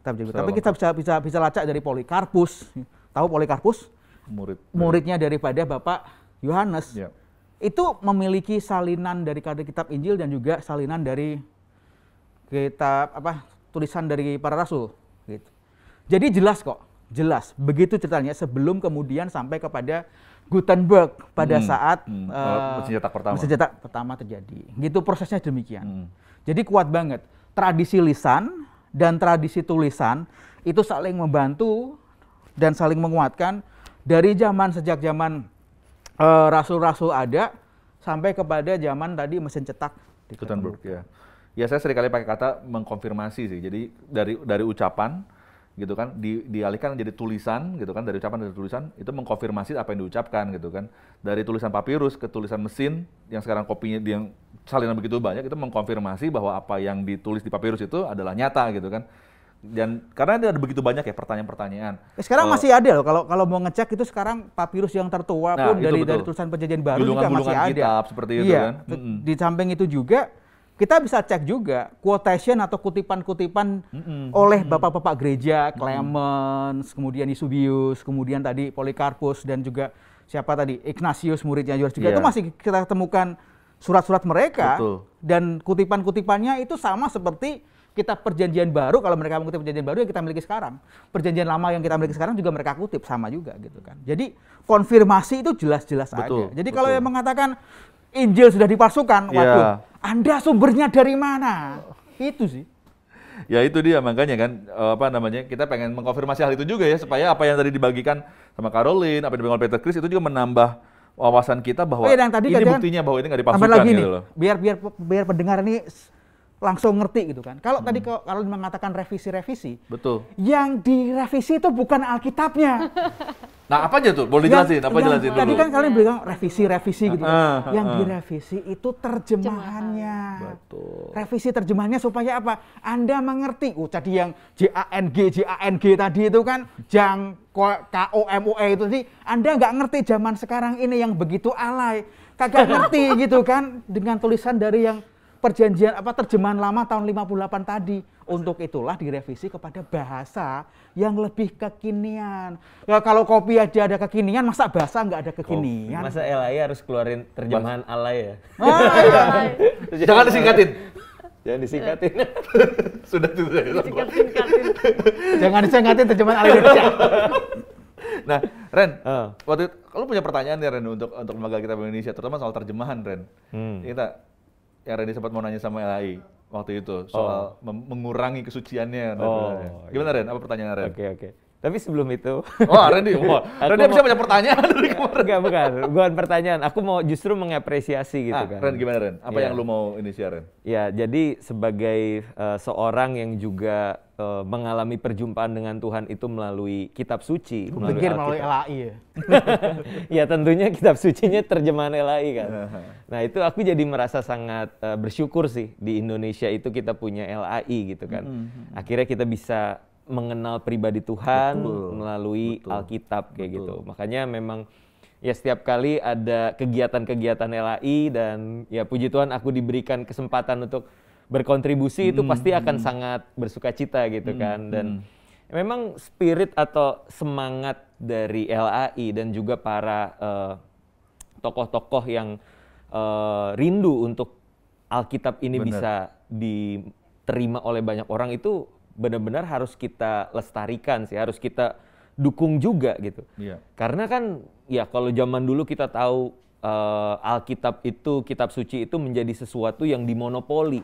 kitab Tapi kita bisa bisa bisa lacak dari Polikarpus. Tahu Polikarpus? murid muridnya daripada Bapak Yohanes. Ya. Itu memiliki salinan dari karya kitab Injil dan juga salinan dari kitab apa tulisan dari para rasul gitu. Jadi jelas kok, jelas. Begitu ceritanya sebelum kemudian sampai kepada Gutenberg pada hmm, saat hmm, uh, eh, cetak pertama. cetak pertama terjadi. Gitu prosesnya demikian. Hmm. Jadi kuat banget. Tradisi lisan dan tradisi tulisan itu saling membantu dan saling menguatkan dari zaman sejak zaman eh, rasul-rasul ada sampai kepada zaman tadi mesin cetak di Gutenberg ya. Ya saya seringkali pakai kata mengkonfirmasi sih. Jadi dari dari ucapan gitu kan di, dialihkan jadi tulisan gitu kan dari ucapan dari tulisan itu mengkonfirmasi apa yang diucapkan gitu kan dari tulisan papirus ke tulisan mesin yang sekarang kopinya yang salinan begitu banyak itu mengkonfirmasi bahwa apa yang ditulis di papirus itu adalah nyata gitu kan dan karena ada begitu banyak ya pertanyaan-pertanyaan. Eh, sekarang uh, masih ada loh kalau kalau mau ngecek itu sekarang papirus yang tertua nah, pun dari betul. dari tulisan perjanjian baru juga masih ada. Kitab, seperti itu iya. kan. Mm -hmm. Di samping itu juga kita bisa cek juga quotation atau kutipan-kutipan mm -hmm. oleh bapak-bapak gereja, Clemens, mm -hmm. kemudian Isubius, kemudian tadi Polikarpus dan juga siapa tadi Ignatius muridnya juga yeah. itu iya. masih kita temukan surat-surat mereka Betul. dan kutipan-kutipannya itu sama seperti kita perjanjian baru kalau mereka mengutip perjanjian baru yang kita miliki sekarang perjanjian lama yang kita miliki sekarang juga mereka kutip sama juga gitu kan jadi konfirmasi itu jelas-jelas ada jadi betul. kalau yang mengatakan Injil sudah dipalsukan iya. waduh yeah. anda sumbernya dari mana itu sih ya itu dia makanya kan eh, apa namanya kita pengen mengkonfirmasi hal itu juga ya supaya apa yang tadi dibagikan sama Caroline apa yang dibagikan Peter Chris itu juga menambah wawasan kita bahwa oh, iya, yang tadi ini buktinya bahwa ini nggak dipalsukan lagi gitu nih, loh. Biar biar biar pendengar nih langsung ngerti gitu kan. Kalau hmm. tadi kalau mengatakan revisi-revisi, betul. Yang direvisi itu bukan Alkitabnya. nah, apa aja tuh? Boleh yang, jelasin, apa yang jelasin dulu. Tadi kan kalian bilang revisi-revisi gitu kan. Ah, ah, yang ah. direvisi itu terjemahannya. Betul. Revisi terjemahannya supaya apa? Anda mengerti. Oh, tadi yang JANG JANG tadi itu kan jang KOMOE itu sih Anda nggak ngerti zaman sekarang ini yang begitu alay. Kagak ngerti gitu kan dengan tulisan dari yang perjanjian apa terjemahan lama tahun 58 tadi. Untuk itulah direvisi kepada bahasa yang lebih kekinian. Ya, kalau kopi aja ada kekinian, masa bahasa nggak ada kekinian? Kopi. Masa LAI harus keluarin terjemahan alay ya? Ah, Jangan disingkatin. Jangan disingkatin. Sudah tuh saya Jangan disingkatin terjemahan alay Indonesia. nah, Ren, uh. waktu itu, lu punya pertanyaan ya Ren untuk untuk lembaga kita Indonesia, terutama soal terjemahan Ren. Hmm. Kita ya Randy sempat mau nanya sama LAI waktu itu soal oh. mengurangi kesuciannya. Oh. Gimana Ren? Apa pertanyaan Ren? Oke okay, oke. Okay. Tapi sebelum itu. Wah, oh, Randy, wah. Randy bisa banyak pertanyaan dari kemarin. Enggak, bukan. Bukan pertanyaan. Aku mau justru mengapresiasi gitu ah, kan. Ren, gimana Ren? Apa ya. yang lu mau ini sih Ren? Ya, jadi sebagai uh, seorang yang juga Eh, mengalami perjumpaan dengan Tuhan itu melalui kitab suci, Lu melalui pikir melalui LAI ya. ya tentunya kitab sucinya terjemahan LAI kan. Nah, itu aku jadi merasa sangat uh, bersyukur sih di Indonesia itu kita punya LAI gitu kan. Mm-hmm, mm-hmm. Akhirnya kita bisa mengenal pribadi Tuhan betul, melalui Alkitab kayak gitu. betul. gitu. Makanya memang ya setiap kali ada kegiatan-kegiatan LAI dan ya puji Tuhan aku diberikan kesempatan untuk berkontribusi hmm. itu pasti akan hmm. sangat bersuka cita gitu hmm. kan dan hmm. memang spirit atau semangat dari LAI dan juga para tokoh eh, tokoh-tokoh yang uh, rindu untuk Alkitab ini Bener. bisa diterima oleh banyak orang itu benar-benar harus kita lestarikan sih harus kita dukung juga gitu. ya. Karena kan ya kalau zaman dulu kita tahu uh, Alkitab itu kitab suci itu menjadi sesuatu yang dimonopoli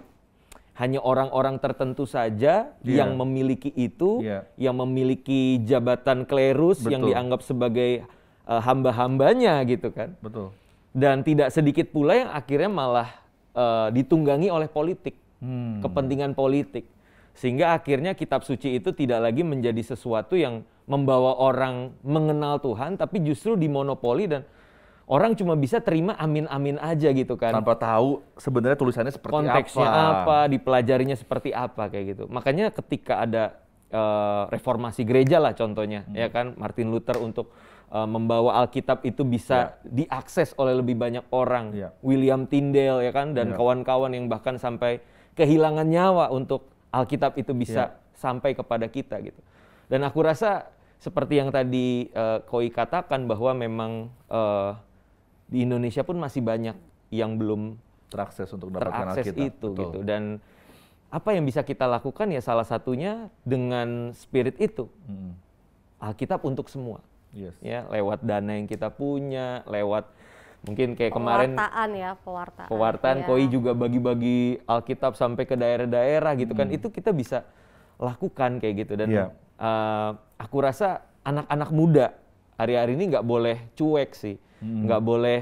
hanya orang-orang tertentu saja yeah. yang memiliki itu, yeah. yang memiliki jabatan klerus Betul. yang dianggap sebagai uh, hamba-hambanya gitu kan. Betul. Dan tidak sedikit pula yang akhirnya malah uh, ditunggangi oleh politik, hmm. kepentingan politik. Sehingga akhirnya kitab suci itu tidak lagi menjadi sesuatu yang membawa orang mengenal Tuhan tapi justru dimonopoli dan orang cuma bisa terima amin-amin aja gitu kan. Tanpa tahu sebenarnya tulisannya seperti Konteksnya apa. Konteksnya apa, dipelajarinya seperti apa kayak gitu. Makanya ketika ada uh, reformasi gereja lah contohnya, hmm. ya kan Martin Luther untuk uh, membawa Alkitab itu bisa yeah. diakses oleh lebih banyak orang. Yeah. William Tyndale ya kan dan ya. kawan-kawan yeah. yang bahkan sampai kehilangan nyawa untuk Alkitab itu bisa ya. sampai kepada kita gitu. Dan aku rasa seperti yang tadi uh, Koi katakan bahwa memang uh, di Indonesia pun masih banyak yang belum terakses untuk dapatkan akses itu Betul. gitu dan apa yang bisa kita lakukan ya salah satunya dengan spirit itu hmm. Alkitab untuk semua yes. ya lewat dana yang kita punya lewat mungkin kayak pewartaan kemarin pewartaan ya pewartaan pewartaan ya. koi juga bagi-bagi Alkitab sampai ke daerah-daerah gitu hmm. kan itu kita bisa lakukan kayak gitu dan yeah. Iya. uh, aku rasa anak-anak muda hari-hari ini nggak boleh cuek sih Hmm. nggak hmm. boleh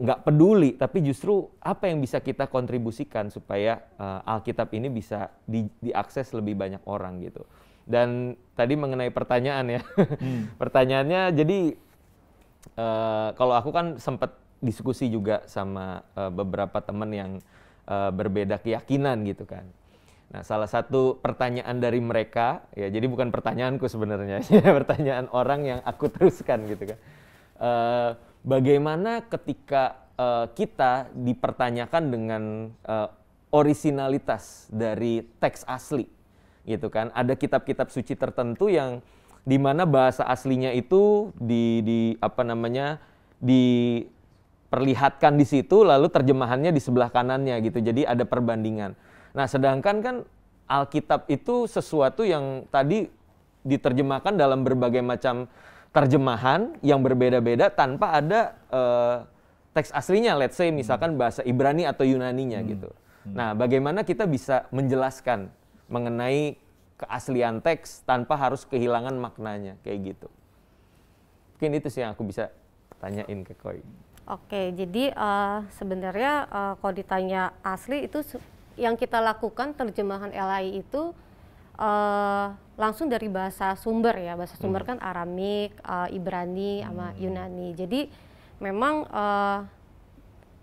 nggak peduli, tapi justru apa yang bisa kita kontribusikan supaya uh, Alkitab ini bisa di, diakses lebih banyak orang gitu. Dan tadi mengenai pertanyaan ya, hmm. pertanyaannya jadi uh, kalau aku kan sempat diskusi juga sama uh, beberapa teman yang uh, berbeda keyakinan gitu kan. Nah, salah satu pertanyaan dari mereka, ya jadi bukan pertanyaanku sebenarnya, pertanyaan orang yang aku teruskan gitu kan. Uh, bagaimana ketika uh, kita dipertanyakan dengan uh, orisinalitas dari teks asli gitu kan ada kitab-kitab suci tertentu yang di mana bahasa aslinya itu di, di apa namanya diperlihatkan di situ lalu terjemahannya di sebelah kanannya gitu jadi ada perbandingan nah sedangkan kan Alkitab itu sesuatu yang tadi diterjemahkan dalam berbagai macam terjemahan yang berbeda-beda tanpa ada uh, teks aslinya, let's say misalkan bahasa Ibrani atau Yunaninya hmm. gitu. Hmm. Nah, bagaimana kita bisa menjelaskan mengenai keaslian teks tanpa harus kehilangan maknanya kayak gitu. Mungkin itu sih yang aku bisa tanyain ke Koi. Oke, jadi uh, sebenarnya uh, kalau ditanya asli itu yang kita lakukan terjemahan LAI itu uh, langsung dari bahasa sumber ya bahasa hmm. sumber hmm. kan Aramik, uh, Ibrani, hmm. sama Yunani. Jadi memang uh,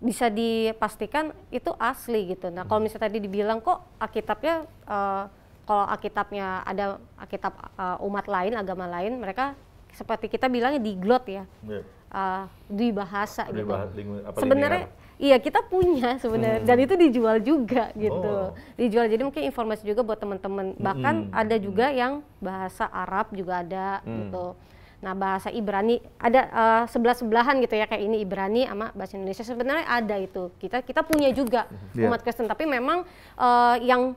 bisa dipastikan itu asli gitu. Nah kalau hmm. misalnya tadi dibilang kok Alkitabnya uh, kalau Alkitabnya ada Alkitab uh, umat lain agama lain mereka seperti kita bilangnya diglot ya. Yeah. Iya. Uh, di bahasa di gitu. Bahasa, Sebenarnya Iya kita punya sebenarnya hmm. dan itu dijual juga gitu, oh. dijual. Jadi mungkin informasi juga buat teman-teman. Bahkan hmm. ada juga hmm. yang bahasa Arab juga ada hmm. gitu. Nah bahasa Ibrani ada uh, eh, sebelah sebelahan gitu ya kayak ini Ibrani sama bahasa Indonesia sebenarnya ada itu. Kita kita punya juga yeah. umat Kristen. Tapi memang uh, yang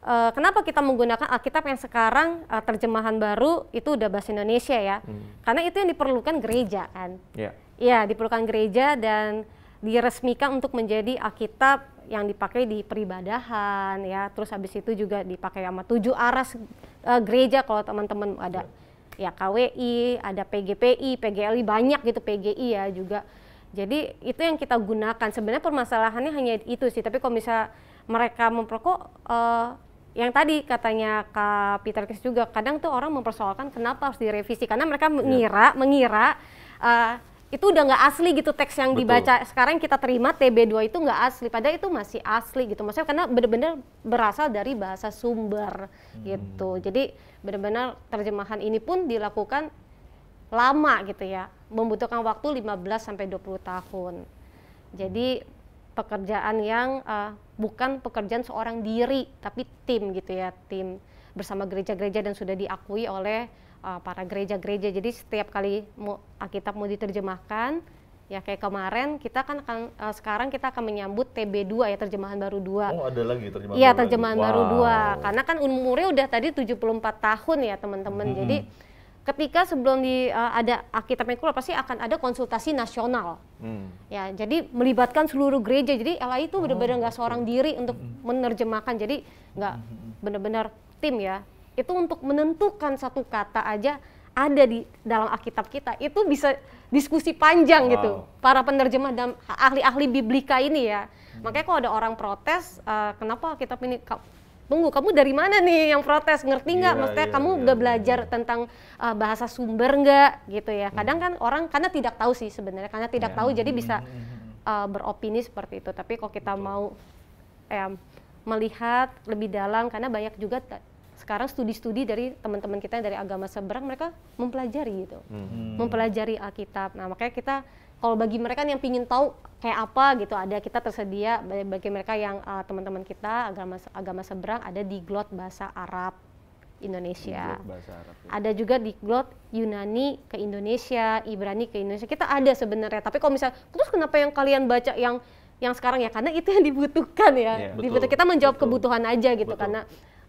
uh, kenapa kita menggunakan Alkitab yang sekarang uh, terjemahan baru itu udah bahasa Indonesia ya? Hmm. Karena itu yang diperlukan gereja kan. Iya. Yeah. Iya diperlukan gereja dan diresmikan untuk menjadi Alkitab yang dipakai di peribadahan ya terus habis itu juga dipakai sama tujuh aras uh, gereja kalau teman-teman ada iya. ya KWI ada PGPI PGLI banyak gitu PGI ya juga jadi itu yang kita gunakan sebenarnya permasalahannya hanya itu sih tapi kalau misalnya mereka memperkok uh, eh, yang tadi katanya Kak Peter Kis juga kadang tuh orang mempersoalkan kenapa harus direvisi karena mereka iya. mengira yeah. mengira uh, itu udah nggak asli gitu teks yang Betul. dibaca sekarang kita terima TB2 itu nggak asli padahal itu masih asli gitu maksudnya karena benar-benar berasal dari bahasa sumber hmm. gitu jadi benar-benar terjemahan ini pun dilakukan lama gitu ya membutuhkan waktu 15 sampai 20 tahun jadi pekerjaan yang uh, bukan pekerjaan seorang diri tapi tim gitu ya tim bersama gereja-gereja dan sudah diakui oleh uh, para gereja-gereja. Jadi setiap kali mau, Alkitab mau diterjemahkan, ya kayak kemarin kita kan akan uh, sekarang kita akan menyambut TB2 ya terjemahan baru 2. Oh, ada lagi terjemahan. Iya, terjemahan baru baru wow. Karena kan umurnya udah tadi 74 tahun ya, teman-teman. Hmm. Jadi ketika sebelum di uh, ada Alkitab yang keluar pasti akan ada konsultasi nasional. Hmm. Ya, jadi melibatkan seluruh gereja. Jadi LAI itu benar-benar oh, nggak oh, seorang diri untuk menerjemahkan. Jadi nggak benar-benar tim ya itu untuk menentukan satu kata aja ada di dalam Alkitab kita itu bisa diskusi panjang wow. gitu para penerjemah dan ahli-ahli biblika ini ya hmm. makanya kalau ada orang protes uh, kenapa Alkitab ini tunggu kamu dari mana nih yang protes ngerti nggak yeah, maksudnya yeah, kamu yeah. udah iya. belajar tentang uh, bahasa sumber nggak gitu ya hmm. kadang kan orang karena tidak tahu sih sebenarnya karena tidak yeah. tahu jadi bisa uh, beropini seperti itu tapi kalau kita Betul. mau eh, melihat lebih dalam karena banyak juga sekarang studi-studi dari teman-teman kita yang dari agama seberang mereka mempelajari gitu hmm. mempelajari Alkitab nah makanya kita kalau bagi mereka yang ingin tahu kayak apa gitu ada kita tersedia bagi mereka yang uh, teman-teman kita agama agama seberang ada di glot bahasa Arab Indonesia. Bahasa Arab, ya. Ada juga di glot Yunani ke Indonesia, Ibrani ke Indonesia. Kita ada sebenarnya. Tapi kalau misalnya terus kenapa yang kalian baca yang yang sekarang ya karena itu yang dibutuhkan ya. Iya, dibutuhkan kita menjawab betul, kebutuhan aja gitu betul. karena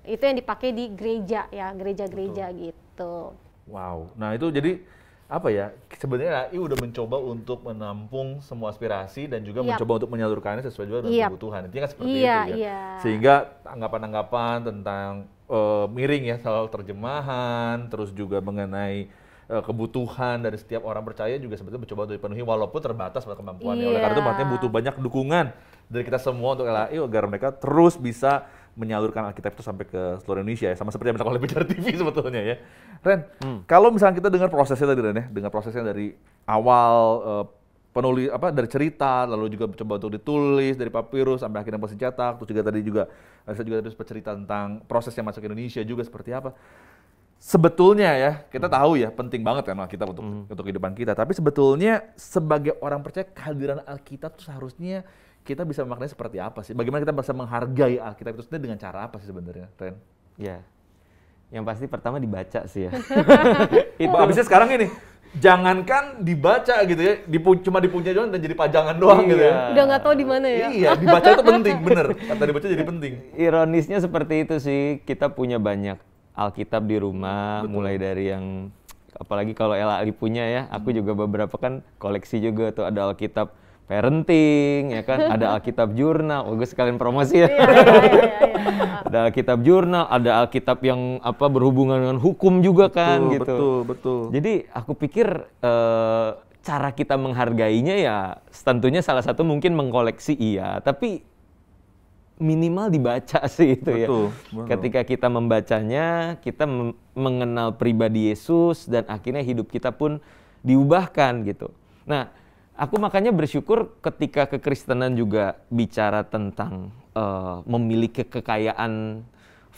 itu yang dipakai di gereja ya gereja-gereja gitu wow nah itu jadi apa ya sebenarnya AI udah mencoba untuk menampung semua aspirasi dan juga yep. mencoba untuk menyalurkannya sesuai juga dengan yep. kebutuhan intinya kan seperti yeah, itu ya Yeah. sehingga anggapan-anggapan tentang uh, miring ya soal terjemahan terus juga mengenai eh, kebutuhan dari setiap orang percaya juga sebetulnya mencoba untuk dipenuhi walaupun terbatas pada kemampuannya. Yeah. Oleh karena itu iya. makanya butuh banyak dukungan dari kita semua untuk LAI agar mereka terus bisa menyalurkan Alkitab itu sampai ke seluruh Indonesia ya. Sama seperti yang dilakukan oleh Bicara TV sebetulnya ya. Ren, hmm. kalau misalnya kita dengar prosesnya tadi Ren ya, dengar prosesnya dari awal uh, penulis apa dari cerita lalu juga coba untuk ditulis dari papirus sampai akhirnya masih cetak terus juga tadi juga eh, saya juga terus bercerita tentang prosesnya masuk ke Indonesia juga seperti apa sebetulnya ya kita hmm. tahu ya penting banget kan Alkitab untuk hmm. untuk kehidupan kita tapi sebetulnya sebagai orang percaya kehadiran Alkitab itu seharusnya kita bisa memaknai seperti apa sih? Bagaimana kita bisa menghargai Alkitab itu sendiri dengan cara apa sih sebenarnya, Ren? Ya, yang pasti pertama dibaca sih ya. itu. Abisnya sekarang ini, jangankan dibaca gitu ya, dipu cuma dipunya doang dan jadi pajangan doang iya. gitu ya. Iya. Udah nggak tahu di mana ya. Iya, dibaca itu penting, bener. Kata dibaca jadi penting. Ironisnya seperti itu sih, kita punya banyak Alkitab di rumah, Betul. mulai dari yang apalagi kalau Ella punya ya, aku hmm. juga beberapa kan koleksi juga tuh ada Alkitab parenting ya kan ada Alkitab jurnal oh, gue sekalian promosi ya, iya, iya, iya, ada Alkitab jurnal ada Alkitab yang apa berhubungan dengan hukum juga betul, kan gitu betul betul jadi aku pikir uh, cara kita menghargainya ya tentunya salah satu mungkin mengkoleksi iya tapi minimal dibaca sih itu ya. betul, ya betul. ketika kita membacanya kita mengenal pribadi Yesus dan akhirnya hidup kita pun diubahkan gitu nah Aku makanya bersyukur ketika kekristenan juga bicara tentang uh, eh, memiliki kekayaan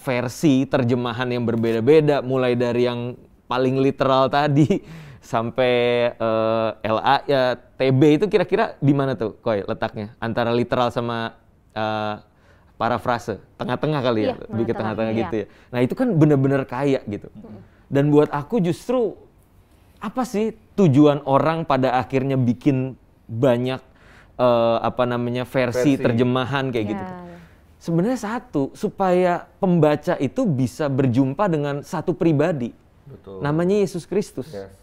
versi terjemahan yang berbeda-beda, mulai dari yang paling literal tadi sampai uh, eh, LA ya TB itu kira-kira di mana tuh, Koi letaknya antara literal sama uh, parafrase tengah-tengah kali ya, iya, ke tengah-tengah iya. gitu ya. Nah itu kan benar-benar kaya gitu. Dan buat aku justru apa sih tujuan orang pada akhirnya bikin banyak uh, apa namanya versi, versi. terjemahan kayak yeah. gitu? Ya. Sebenarnya satu supaya pembaca itu bisa berjumpa dengan satu pribadi, Betul. namanya Yesus Kristus. Yes.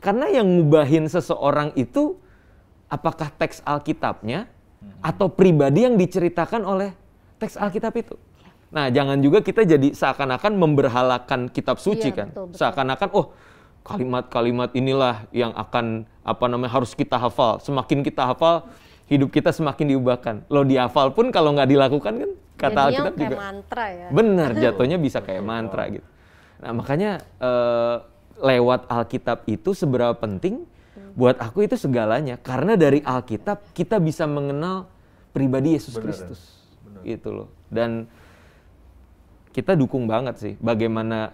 Karena yang ngubahin seseorang itu apakah teks Alkitabnya hmm. atau pribadi yang diceritakan oleh teks Alkitab itu. Nah, jangan juga kita jadi seakan-akan memberhalakan kitab suci iya, kan. Seakan-akan oh kalimat-kalimat inilah yang akan apa namanya harus kita hafal. Semakin kita hafal, hidup kita semakin diubahkan. Lo dihafal pun kalau nggak dilakukan kan kata Jadi Alkitab kayak juga. mantra ya. Benar, jatuhnya bisa kayak gitu. mantra gitu. Nah, makanya uh, lewat Alkitab itu seberapa penting hmm. buat aku itu segalanya karena dari Alkitab kita bisa mengenal pribadi Yesus Kristus. Gitu loh. Dan kita dukung banget sih bagaimana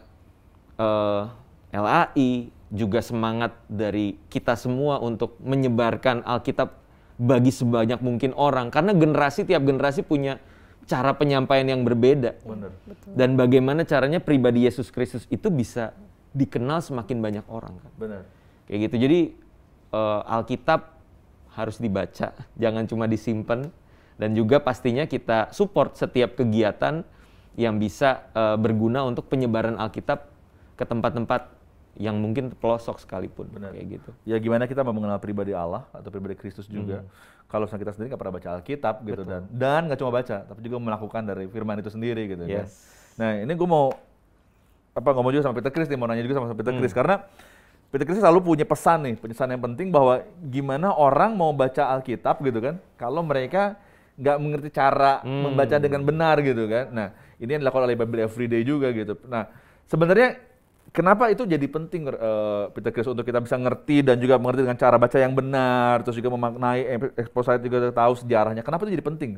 uh, LAI, juga semangat dari kita semua untuk menyebarkan Alkitab bagi sebanyak mungkin orang karena generasi tiap generasi punya cara penyampaian yang berbeda. Bener. Dan bagaimana caranya pribadi Yesus Kristus itu bisa dikenal semakin banyak orang kan. Benar. Kayak gitu. Jadi uh, Alkitab harus dibaca, jangan cuma disimpan dan juga pastinya kita support setiap kegiatan yang bisa uh, berguna untuk penyebaran Alkitab ke tempat-tempat yang mungkin pelosok sekalipun Benar. kayak gitu. Ya gimana kita mau mengenal pribadi Allah atau pribadi Kristus juga. Hmm. Kalau misalnya kita sendiri nggak pernah baca Alkitab gitu Betul. dan dan nggak cuma baca tapi juga melakukan dari firman itu sendiri gitu kan. yes. kan. Nah, ini gue mau apa ngomong juga sama Peter Chris nih, mau nanya juga sama Peter Chris hmm. karena Peter Chris selalu punya pesan nih, pesan yang penting bahwa gimana orang mau baca Alkitab gitu kan kalau mereka nggak mengerti cara hmm. membaca dengan benar gitu kan. Nah, ini yang dilakukan oleh Bible Everyday juga gitu. Nah, sebenarnya Kenapa itu jadi penting uh, Peter Chris untuk kita bisa ngerti dan juga mengerti dengan cara baca yang benar, terus juga memaknai saya juga tahu sejarahnya. Kenapa itu jadi penting?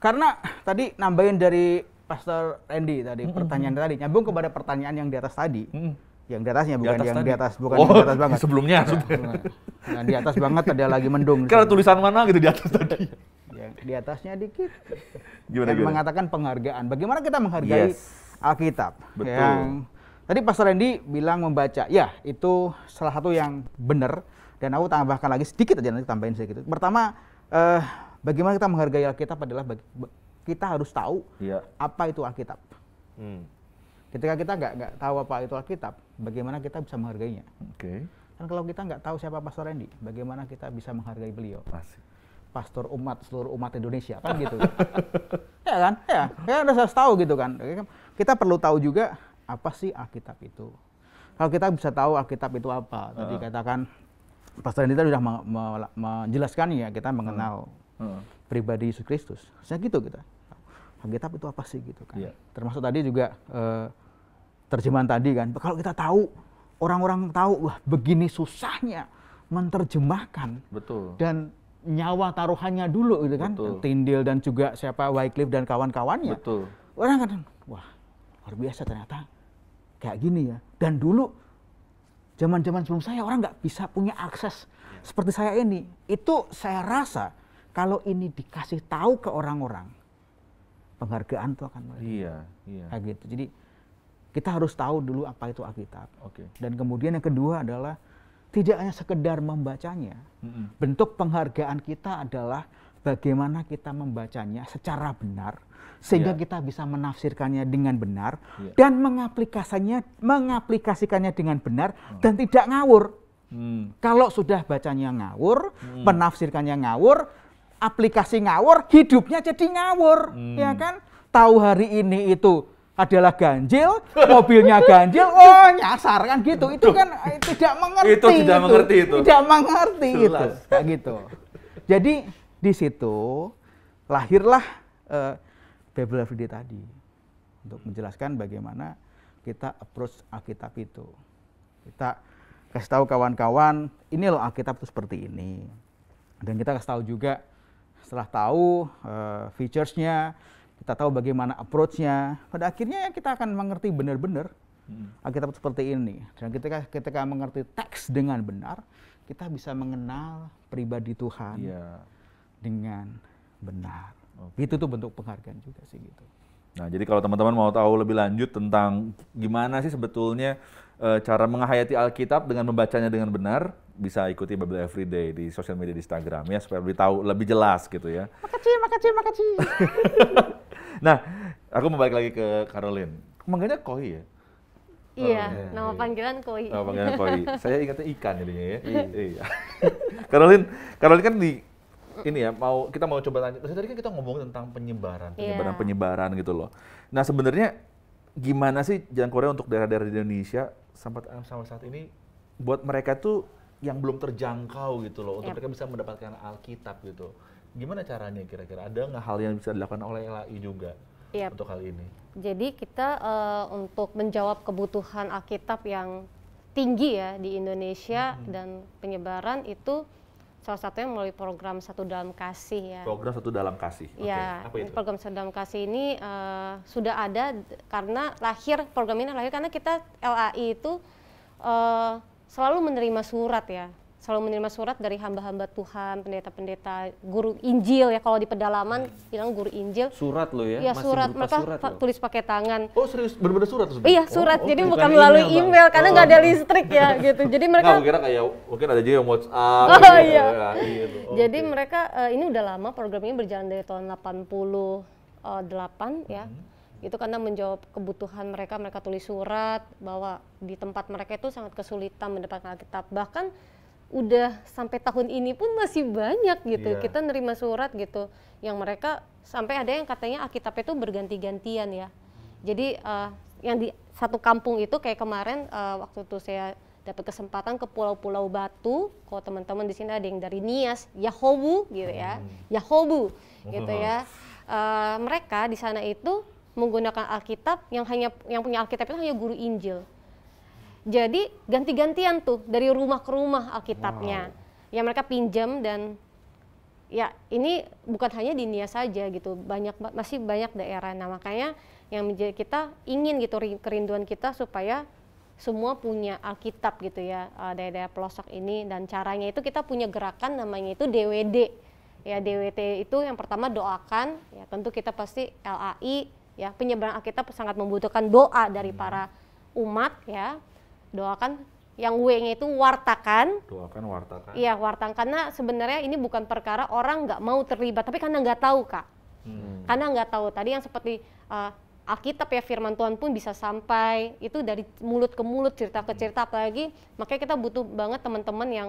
Karena tadi nambahin dari Pastor Randy tadi mm -hmm. pertanyaan tadi nyambung kepada pertanyaan yang di atas tadi. Mm -hmm. Yang di atasnya bukan di atas yang tadi. di atas bukan oh, yang di atas banget. Sebelumnya. Ya, di atas banget ada lagi mendung. Karena tulisan mana gitu di atas tadi. yang di atasnya dikit. Gimana, Dan gimana? mengatakan penghargaan. Bagaimana kita menghargai yes. Alkitab? Betul. Yang Tadi Pastor Randy bilang membaca, ya itu salah satu yang benar. Dan aku tambahkan lagi sedikit aja nanti tambahin sedikit. Pertama, eh, bagaimana kita menghargai Alkitab adalah bagi, kita harus tahu ya. apa itu Alkitab. Hmm. Ketika kita nggak nggak tahu apa itu Alkitab, bagaimana kita bisa menghargainya? Oke. Okay. Dan kalau kita nggak tahu siapa Pastor Randy, bagaimana kita bisa menghargai beliau? Pasti. Pastor umat seluruh umat Indonesia kan gitu. ya kan? Ya, ya udah saya tahu gitu kan. Kita perlu tahu juga apa sih Alkitab itu? Kalau kita bisa tahu Alkitab itu apa, tadi katakan Pastor Andi sudah me menjelaskan ya kita mengenal uh. Uh. pribadi Yesus Kristus. Saya gitu kita. Alkitab itu apa sih gitu kan? Yeah. Termasuk tadi juga uh, terjemahan tadi kan. Kalau kita tahu orang-orang tahu wah begini susahnya menerjemahkan. Betul. Dan nyawa taruhannya dulu gitu kan. Betul. Tindil dan juga siapa Wycliffe dan kawan-kawannya. Betul. Orang kan wah luar biasa ternyata kayak gini ya. Dan dulu zaman-zaman sebelum saya orang nggak bisa punya akses iya. seperti saya ini. Itu saya rasa kalau ini dikasih tahu ke orang-orang, penghargaan itu akan mulai. Iya, iya. Kayak gitu. Jadi kita harus tahu dulu apa itu Alkitab. Oke. Okay. Dan kemudian yang kedua adalah tidak hanya sekedar membacanya. Mm -hmm. Bentuk penghargaan kita adalah bagaimana kita membacanya secara benar sehingga yeah. kita bisa menafsirkannya dengan benar yeah. dan mengaplikasinya mengaplikasikannya dengan benar hmm. dan tidak ngawur. Hmm. Kalau sudah bacanya ngawur, hmm. menafsirkannya ngawur, aplikasi ngawur, hidupnya jadi ngawur, hmm. ya kan? Tahu hari ini itu adalah ganjil, mobilnya ganjil, oh nyasar kan gitu. Itu kan eh, tidak mengerti. Itu tidak itu. mengerti itu. Tidak mengerti Jelas. itu. Kayak gitu. Jadi di situ lahirlah uh, Bible Day tadi untuk menjelaskan bagaimana kita approach Alkitab itu. Kita kasih tahu kawan-kawan, ini loh Alkitab itu seperti ini. Dan kita kasih tahu juga setelah tahu uh, featuresnya, kita tahu bagaimana approachnya. nya Pada akhirnya kita akan mengerti benar-benar hmm. Alkitab itu seperti ini. Dan ketika kita mengerti teks dengan benar, kita bisa mengenal pribadi Tuhan. Yeah dengan benar. Okay. Itu tuh bentuk penghargaan juga sih gitu. Nah, jadi kalau teman-teman mau tahu lebih lanjut tentang gimana sih sebetulnya e, cara menghayati Alkitab dengan membacanya dengan benar, bisa ikuti Bible Everyday di sosial media di Instagram ya supaya lebih tahu lebih jelas gitu ya. Makasih, makasih, makasih. nah, aku mau balik lagi ke Caroline. Manggilnya Koi ya? Iya, oh, iya. nama iya. panggilan Koi. Nama panggilan Koi. Saya ingatnya ikan jadinya ya. Iya. iya. Caroline, Caroline kan di ini ya mau kita mau coba lanjut. Tadi kan kita ngomong tentang penyebaran, iya. penyebaran yeah. penyebaran gitu loh. Nah sebenarnya gimana sih jalan Korea untuk daerah-daerah di Indonesia sampai sampai saat ini buat mereka tuh yang belum terjangkau gitu loh untuk iya. mereka bisa mendapatkan Alkitab gitu. Gimana caranya kira-kira? Ada nggak hal yang bisa dilakukan oleh LAI juga yep. Iya. untuk hal ini? Jadi kita uh, untuk menjawab kebutuhan Alkitab yang tinggi ya di Indonesia hmm. dan penyebaran itu salah satunya melalui program Satu Dalam Kasih ya. Program Satu Dalam Kasih. Okay. Ya, program Satu Dalam Kasih ini uh, sudah ada karena lahir program ini lahir karena kita LAI itu uh, selalu menerima surat ya selalu menerima surat dari hamba-hamba Tuhan, pendeta-pendeta, guru Injil ya kalau di pedalaman hmm. bilang guru Injil. Surat lo ya? Iya surat, mereka surat tulis pakai tangan. Oh serius, benar-benar surat? Sebenernya? Iya oh, surat, oh, jadi bukan, bukan melalui email, email karena nggak oh. ada listrik ya gitu. Jadi mereka. Nggak, kira kayak mungkin ada juga yang WhatsApp. Oh gitu, iya. iya, iya gitu. Okay. Jadi mereka uh, ini udah lama program ini berjalan dari tahun 88 hmm. Eh, ya mhm. itu karena menjawab kebutuhan mereka mereka tulis surat bahwa di tempat mereka itu sangat kesulitan mendapatkan Alkitab bahkan udah sampai tahun ini pun masih banyak gitu. Yeah. Kita nerima surat gitu yang mereka sampai ada yang katanya Alkitabnya itu berganti-gantian ya. Jadi uh, yang di satu kampung itu kayak kemarin uh, waktu itu saya dapat kesempatan ke Pulau-Pulau Batu. Kalau teman-teman di sini ada yang dari Nias, Yahobu gitu ya. Hmm. Yahobu gitu ya. Uh, mereka di sana itu menggunakan Alkitab yang hanya yang punya Alkitab itu hanya guru Injil. Jadi ganti-gantian tuh dari rumah ke rumah Alkitabnya. Wow. Ya mereka pinjam dan ya ini bukan hanya di Nia saja gitu, banyak masih banyak daerah. Nah, makanya yang menjadi kita ingin gitu kerinduan kita supaya semua punya Alkitab gitu ya eh, daerah-daerah pelosok ini dan caranya itu kita punya gerakan namanya itu DWD. Ya, DWT itu yang pertama doakan, ya tentu kita pasti LAI ya penyebaran Alkitab sangat membutuhkan doa dari hmm. para umat ya doakan yang W-nya itu wartakan. Doakan wartakan. Iya wartakan karena sebenarnya ini bukan perkara orang nggak mau terlibat, tapi karena nggak tahu kak. Hmm. Karena nggak tahu tadi yang seperti uh, Alkitab ya Firman Tuhan pun bisa sampai itu dari mulut ke mulut cerita ke cerita apalagi makanya kita butuh banget teman-teman yang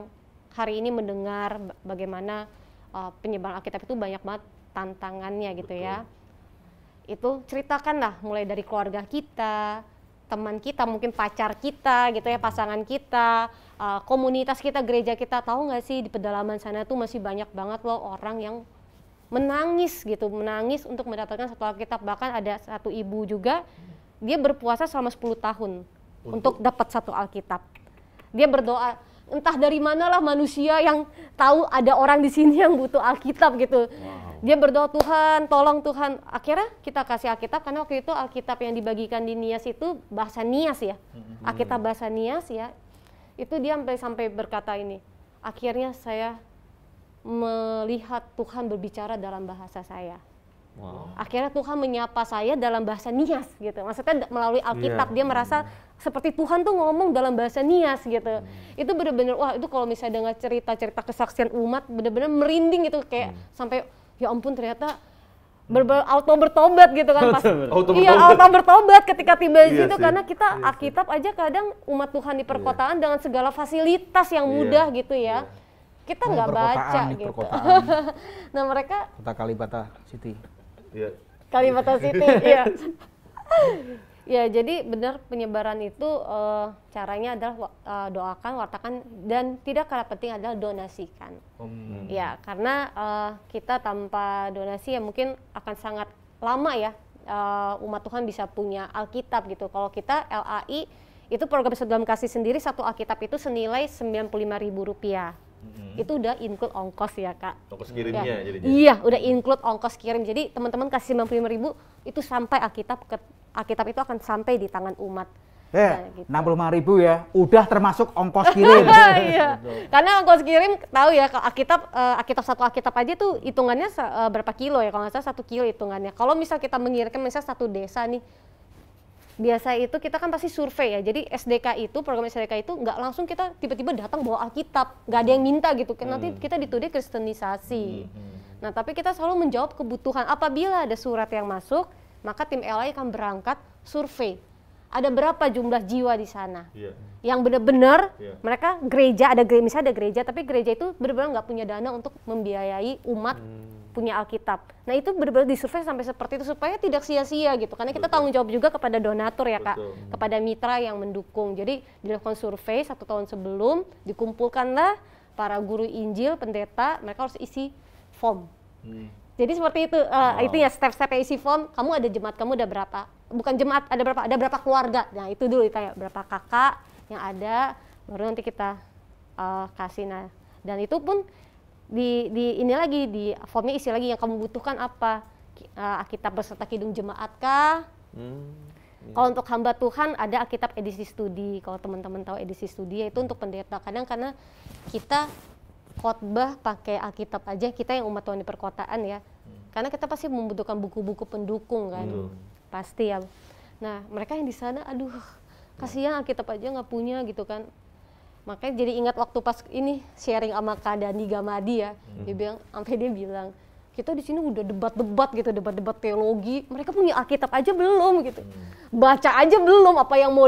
hari ini mendengar bagaimana uh, eh, penyebaran Alkitab itu banyak banget tantangannya gitu ya. Betul. ya. Itu ceritakanlah mulai dari keluarga kita, teman kita, mungkin pacar kita gitu ya, pasangan kita, uh, komunitas kita, gereja kita. Tahu nggak sih di pedalaman sana tuh masih banyak banget loh orang yang menangis gitu, menangis untuk mendapatkan satu Alkitab. Bahkan ada satu ibu juga dia berpuasa selama 10 tahun untuk, untuk dapat satu Alkitab. Dia berdoa entah dari manalah manusia yang tahu ada orang di sini yang butuh Alkitab gitu. Wow dia berdoa Tuhan tolong Tuhan akhirnya kita kasih Alkitab karena waktu itu Alkitab yang dibagikan di Nias itu bahasa Nias ya hmm. Alkitab bahasa Nias ya itu dia sampai sampai berkata ini akhirnya saya melihat Tuhan berbicara dalam bahasa saya. Wow. Akhirnya Tuhan menyapa saya dalam bahasa Nias gitu. Maksudnya melalui Alkitab yeah. dia merasa hmm. seperti Tuhan tuh ngomong dalam bahasa Nias gitu. Hmm. Itu bener-bener wah itu kalau misalnya dengar cerita-cerita kesaksian umat benar-benar merinding gitu kayak sampai ya ampun ternyata ber, -ber auto bertobat gitu kan pas auto iya auto bertobat ketika tiba di iya situ iya karena kita iya Alkitab aja kadang umat Tuhan di perkotaan iya. dengan segala fasilitas yang mudah iya. gitu ya. Iya. Kita nggak nah, baca di gitu. nah, mereka Kota Kalibata City. Iya. Kalibata City, iya. Ya, jadi benar penyebaran itu uh, caranya adalah uh, doakan, wartakan dan tidak kalah penting adalah donasikan. Hmm. Ya, karena uh, kita tanpa donasi ya mungkin akan sangat lama ya uh, umat Tuhan bisa punya Alkitab gitu. Kalau kita LAI itu program dalam kasih sendiri satu Alkitab itu senilai Rp95.000. rupiah. hmm Itu udah include ongkos ya kak. Ongkos kirimnya ya. jadinya. Iya, udah include ongkos kirim. Jadi teman-teman kasih rp ribu itu sampai Alkitab ke Alkitab itu akan sampai di tangan umat. Eh, nah, gitu. 65 ribu ya, udah termasuk ongkos kirim. iya. Gitu. Karena ongkos kirim tahu ya kalau Alkitab uh, Alkitab satu Alkitab aja tuh hitungannya uh, berapa kilo ya kalau nggak salah satu kilo hitungannya. Kalau misal kita mengirimkan misal satu desa nih, biasa itu kita kan pasti survei ya. Jadi SDK itu program SDK itu nggak langsung kita tiba-tiba datang bawa Alkitab, nggak ada yang minta gitu. Kan hmm. Nanti kita dituduh kristenisasi. Hmm, hmm, hmm. Nah tapi kita selalu menjawab kebutuhan. Apabila ada surat yang masuk, maka tim LA akan berangkat survei. Ada berapa jumlah jiwa di sana? Yeah. Yang benar-benar yeah. mereka gereja ada gereja misalnya ada gereja tapi gereja itu benar-benar nggak punya dana untuk membiayai umat hmm. punya Alkitab. Nah itu benar-benar disurvei sampai seperti itu supaya tidak sia-sia gitu karena Betul. kita tanggung jawab juga kepada donatur ya Betul. kak, hmm. kepada mitra yang mendukung. Jadi dilakukan survei satu tahun sebelum dikumpulkanlah para guru Injil pendeta mereka harus isi form. Hmm jadi seperti itu, uh, oh. itu ya step-step isi form. Kamu ada jemaat, kamu ada berapa? Bukan jemaat, ada berapa? Ada berapa keluarga? Nah itu dulu kayak berapa kakak yang ada, baru nanti kita uh, kasih. Nah dan itu pun di, di ini lagi di formnya isi lagi yang kamu butuhkan apa? Uh, Alkitab beserta kidung jemaat kah? Hmm. Kalau iya. untuk hamba Tuhan ada Alkitab edisi studi. Kalau teman-teman tahu edisi studi ya itu untuk pendeta. Kadang karena kita khotbah pakai Alkitab aja kita yang umat Tuhan di perkotaan ya. Hmm. Karena kita pasti membutuhkan buku-buku pendukung kan. Hmm. Pasti ya. Nah, mereka yang di sana aduh kasihan Alkitab aja nggak punya gitu kan. Makanya jadi ingat waktu pas ini sharing sama Kak Dani Gamadi ya. Hmm. Dia bilang sampai dia bilang kita di sini udah debat-debat gitu, debat-debat teologi. Mereka punya Alkitab aja belum gitu. Hmm. Baca aja belum apa yang mau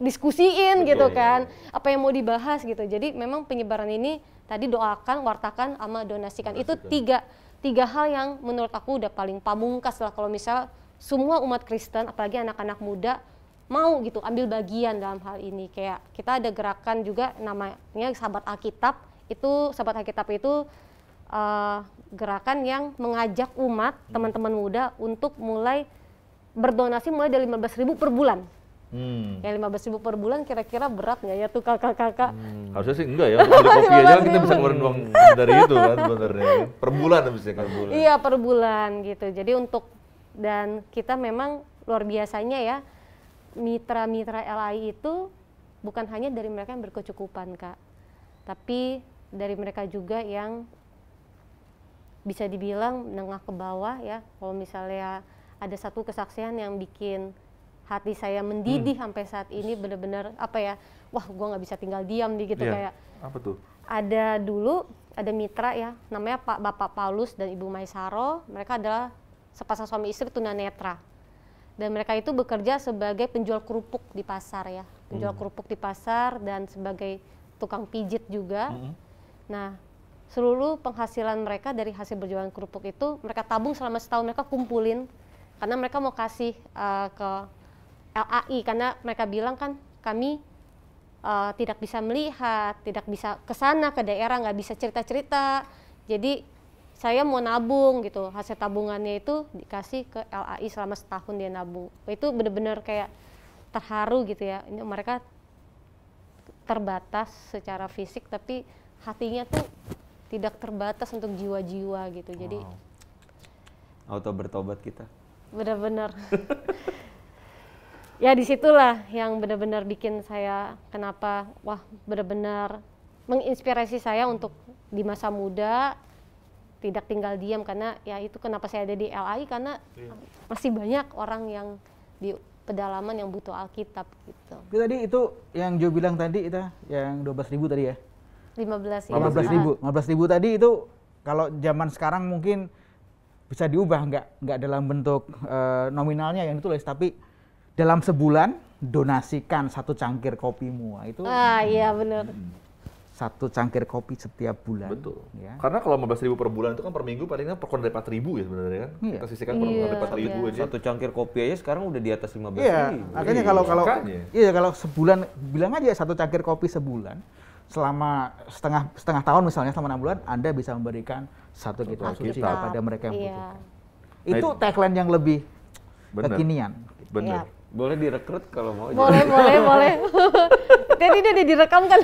diskusiin Betul, gitu kan. Apa yang mau dibahas gitu. Jadi memang penyebaran ini tadi doakan, wartakan, sama donasikan. donasikan. Itu tiga tiga hal yang menurut aku udah paling pamungkas lah kalau misal semua umat Kristen, apalagi anak-anak muda mau gitu ambil bagian dalam hal ini. Kayak kita ada gerakan juga namanya Sahabat Alkitab. Itu Sahabat Alkitab itu uh, gerakan yang mengajak umat hmm. teman-teman muda untuk mulai berdonasi mulai dari 15.000 per bulan. Hmm. Yang 15 ribu per bulan kira-kira berat nggak ya tuh kakak-kakak? Hmm. Harusnya sih enggak ya, kalau kopi aja kan kita bisa ngeluarin uang dari itu kan sebenarnya. Per bulan habisnya kan bulan. Iya, per bulan gitu. Jadi untuk dan kita memang luar biasanya ya mitra-mitra LAI itu bukan hanya dari mereka yang berkecukupan, Kak. Tapi dari mereka juga yang bisa dibilang menengah ke bawah ya. Kalau misalnya ada satu kesaksian yang bikin hati saya hmm. mendidih hmm. sampai saat ini benar-benar apa ya wah gue nggak bisa tinggal diam di gitu yeah. kayak apa tuh ada dulu ada mitra ya namanya Pak Bapak Paulus dan Ibu Maisaro mereka adalah sepasang suami istri tunanetra dan mereka itu bekerja sebagai penjual kerupuk di pasar ya penjual hmm. kerupuk di pasar dan sebagai tukang pijit juga hmm. nah seluruh penghasilan mereka dari hasil berjualan kerupuk itu mereka tabung selama setahun mereka kumpulin karena mereka mau kasih uh, ke LAI karena mereka bilang kan kami uh, tidak bisa melihat, tidak bisa ke sana ke daerah, nggak bisa cerita-cerita. Jadi saya mau nabung gitu, hasil tabungannya itu dikasih ke LAI selama setahun dia nabung. Itu benar-benar kayak terharu gitu ya. Ini mereka terbatas secara fisik tapi hatinya tuh tidak terbatas untuk jiwa-jiwa gitu. Wow. Jadi auto bertobat kita. Benar-benar. ya disitulah yang benar-benar bikin saya kenapa wah benar-benar menginspirasi saya untuk di masa muda tidak tinggal diam karena ya itu kenapa saya ada di LAI karena iya. masih banyak orang yang di pedalaman yang butuh Alkitab gitu. Jadi tadi itu yang Jo bilang tadi itu yang 12 ribu tadi ya? 15 ribu. 15 ribu. 15 ah. ribu tadi itu kalau zaman sekarang mungkin bisa diubah nggak nggak dalam bentuk uh, nominalnya yang ditulis tapi dalam sebulan donasikan satu cangkir kopimu itu ah iya hmm. benar satu cangkir kopi setiap bulan. Betul. Ya. Karena kalau 15 ribu per bulan itu kan per minggu palingnya per kurang dari 4 ribu ya sebenarnya kan. Iya. Kita sisihkan per kurang dari 4 ribu iya. aja. Satu cangkir kopi aja sekarang udah di atas 15 iya. ribu. Makanya kalau iya, kalau iya kalau sebulan bilang aja satu cangkir kopi sebulan selama setengah setengah tahun misalnya selama enam bulan Anda bisa memberikan satu kitab suci kepada mereka yang iya. membutuhkan. Iya. Itu tagline yang lebih Bener. kekinian. Benar. Iya. Boleh direkrut kalau mau. Boleh, jadi. boleh, boleh. jadi dia direkam kan.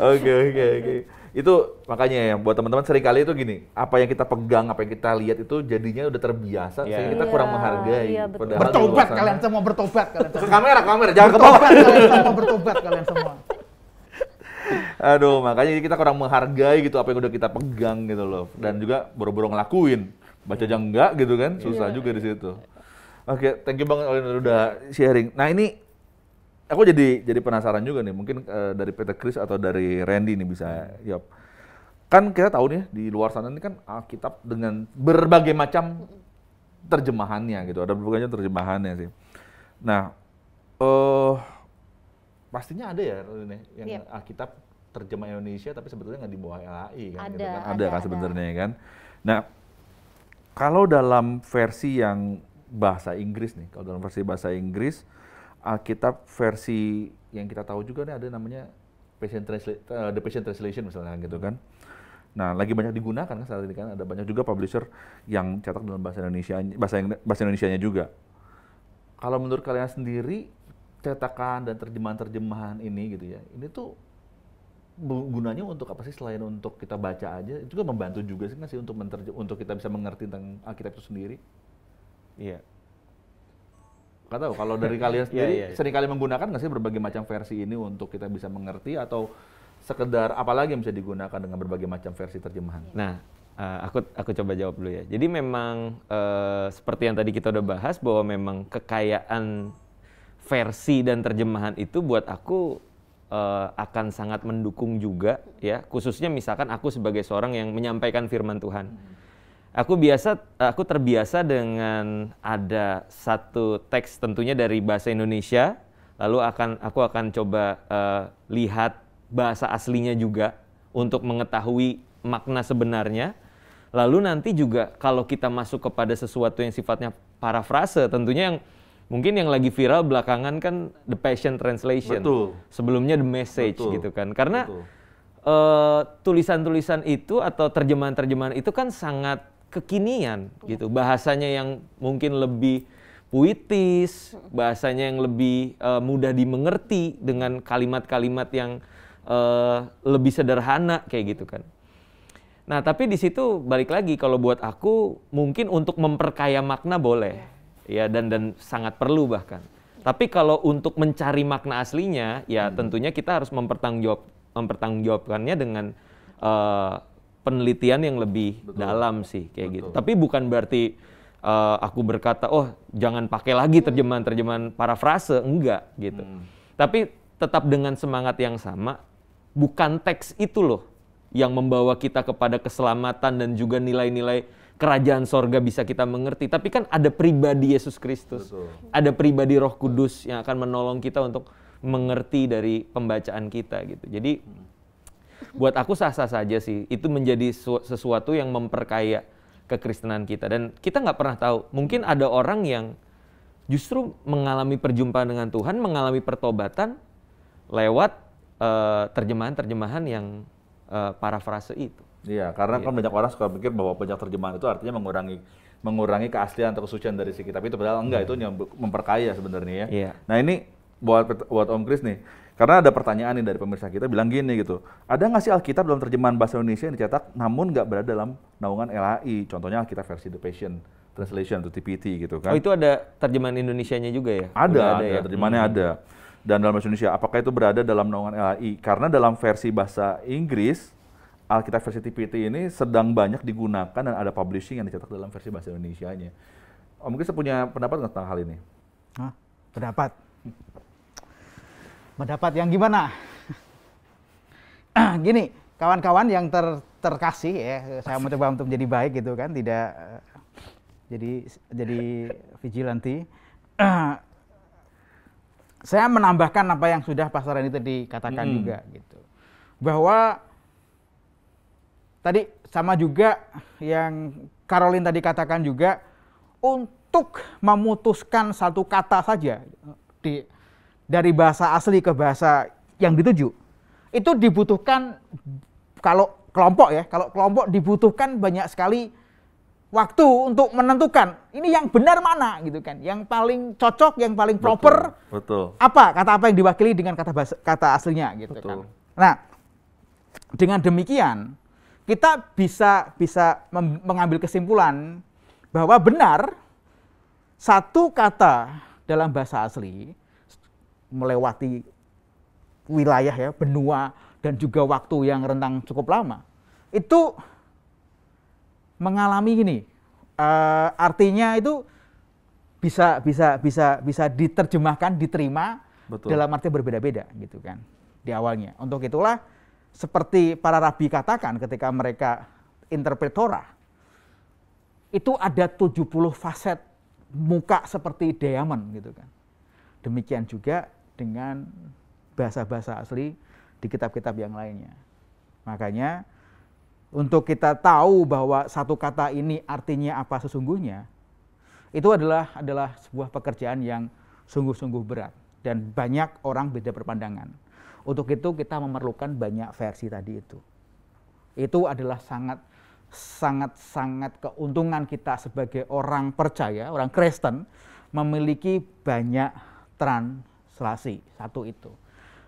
Oke, oke, oke. Itu makanya ya buat teman-teman serikali itu gini, apa yang kita pegang, apa yang kita lihat itu jadinya udah terbiasa yeah. sehingga kita yeah, kurang menghargai. Yeah, betul. Bertobat kalian semua bertobat kalian semua. kamera, kamera, jangan bertobat kalian semua bertobat kalian semua. Aduh, makanya kita kurang menghargai gitu apa yang udah kita pegang gitu loh. Dan juga boro-boro ngelakuin. Baca aja enggak gitu kan, iya. susah yeah. juga di situ. Oke, okay, thank you banget Olin udah sharing. Nah ini aku jadi jadi penasaran juga nih, mungkin uh, dari Peter Chris atau dari Randy nih bisa jawab. Kan kita tahu nih di luar sana ini kan Alkitab dengan berbagai macam terjemahannya gitu, ada berbagai macam terjemahannya sih. Nah, uh, pastinya ada ya Lene, yang yep. Iya. Alkitab terjemah Indonesia tapi sebetulnya nggak di bawah LAI kan, gitu ada, gitu kan? ada, ada kan sebenarnya kan. Nah, kalau dalam versi yang bahasa Inggris nih. Kalau dalam versi bahasa Inggris, Alkitab versi yang kita tahu juga nih ada namanya Passion Translation, uh, eh, The Passion Translation misalnya gitu kan. Nah, lagi banyak digunakan kan saat ini kan ada banyak juga publisher yang cetak dalam bahasa Indonesia bahasa bahasa nya juga. Kalau menurut kalian sendiri cetakan dan terjemahan-terjemahan ini gitu ya. Ini tuh gunanya untuk apa sih selain untuk kita baca aja itu juga membantu juga sih nggak sih untuk untuk kita bisa mengerti tentang Alkitab itu sendiri Iya. Gak tahu kalau dari kalian sendiri yeah, yeah, yeah. seringkali menggunakan nggak sih berbagai macam versi ini untuk kita bisa mengerti atau sekedar apalagi yang bisa digunakan dengan berbagai macam versi terjemahan. Nah, eh, aku aku coba jawab dulu ya. Jadi memang eh, seperti yang tadi kita udah bahas bahwa memang kekayaan versi dan terjemahan itu buat aku eh, akan sangat mendukung juga ya, khususnya misalkan aku sebagai seorang yang menyampaikan firman Tuhan. Hmm aku biasa aku terbiasa dengan ada satu teks tentunya dari bahasa Indonesia lalu akan aku akan coba uh, lihat bahasa aslinya juga untuk mengetahui makna sebenarnya lalu nanti juga kalau kita masuk kepada sesuatu yang sifatnya parafrase tentunya yang mungkin yang lagi viral belakangan kan The Passion Translation Betul. sebelumnya The Message Betul. gitu kan karena tulisan uh, eh, tulisan -tulisan itu atau terjemahan-terjemahan itu kan sangat kekinian gitu bahasanya yang mungkin lebih puitis bahasanya yang lebih uh, mudah dimengerti dengan kalimat-kalimat yang uh, lebih sederhana kayak gitu kan nah tapi di situ balik lagi kalau buat aku mungkin untuk memperkaya makna boleh ya dan dan sangat perlu bahkan tapi kalau untuk mencari makna aslinya ya hmm. tentunya kita harus mempertanggungjawab mempertanggungjawabkannya dengan uh, penelitian yang lebih Betul. dalam sih kayak gitu. Betul. gitu. Tapi bukan berarti uh, aku berkata oh jangan pakai lagi terjemahan-terjemahan parafrase enggak gitu. Hmm. Tapi tetap dengan semangat yang sama bukan teks itu loh yang membawa kita kepada keselamatan dan juga nilai-nilai kerajaan sorga bisa kita mengerti. Tapi kan ada pribadi Yesus Kristus, ada pribadi Roh Kudus yang akan menolong kita untuk mengerti dari pembacaan kita gitu. Jadi hmm buat aku sah-sah saja sih. Itu menjadi sesuatu yang memperkaya kekristenan kita. Dan kita nggak pernah tahu. Mungkin ada orang yang justru mengalami perjumpaan dengan Tuhan, mengalami pertobatan lewat eh, terjemahan-terjemahan uh, yang uh, parafrase itu. Iya, karena kan iya. kan banyak orang suka pikir bahwa banyak terjemahan itu artinya mengurangi mengurangi keaslian atau kesucian dari si kitab itu padahal enggak hmm. itu memperkaya sebenarnya ya. Iya. Nah, ini buat buat Om Kris nih karena ada pertanyaan nih dari pemirsa kita bilang gini gitu, ada nggak sih Alkitab dalam terjemahan bahasa Indonesia yang dicetak namun nggak berada dalam naungan LAI? Contohnya Alkitab versi The Passion Translation atau TPT gitu kan. Oh itu ada terjemahan Indonesia-nya juga ya? Ada, ada, ada ya? terjemahannya hmm. ada. Dan dalam bahasa Indonesia, apakah itu berada dalam naungan LAI? Karena dalam versi bahasa Inggris, Alkitab versi TPT ini sedang banyak digunakan dan ada publishing yang dicetak dalam versi bahasa Indonesianya. Oh, mungkin saya punya pendapat tentang hal ini. Hah? Pendapat? mendapat yang gimana? Gini, kawan-kawan yang ter, terkasih ya, saya mencoba untuk menjadi baik gitu kan, tidak eh, jadi jadi vigilanti. saya menambahkan apa yang sudah Pak Sarani tadi katakan hmm. juga gitu. Bahwa tadi sama juga yang Caroline tadi katakan juga untuk memutuskan satu kata saja di dari bahasa asli ke bahasa yang dituju itu dibutuhkan kalau kelompok ya kalau kelompok dibutuhkan banyak sekali waktu untuk menentukan ini yang benar mana gitu kan yang paling cocok yang paling proper betul, betul. apa kata apa yang diwakili dengan kata bahasa, kata aslinya gitu kan. betul. kan nah dengan demikian kita bisa bisa mengambil kesimpulan bahwa benar satu kata dalam bahasa asli melewati wilayah ya, benua dan juga waktu yang rentang cukup lama. Itu mengalami ini Uh, eh, artinya itu bisa bisa bisa bisa diterjemahkan, diterima Betul. dalam arti berbeda-beda gitu kan di awalnya. Untuk itulah seperti para rabi katakan ketika mereka interpretora itu ada 70 faset muka seperti diamond gitu kan. Demikian juga dengan bahasa-bahasa asli di kitab-kitab yang lainnya. Makanya untuk kita tahu bahwa satu kata ini artinya apa sesungguhnya, itu adalah adalah sebuah pekerjaan yang sungguh-sungguh berat dan banyak orang beda perpandangan. Untuk itu kita memerlukan banyak versi tadi itu. Itu adalah sangat sangat sangat keuntungan kita sebagai orang percaya, orang Kristen memiliki banyak trans selasi satu itu.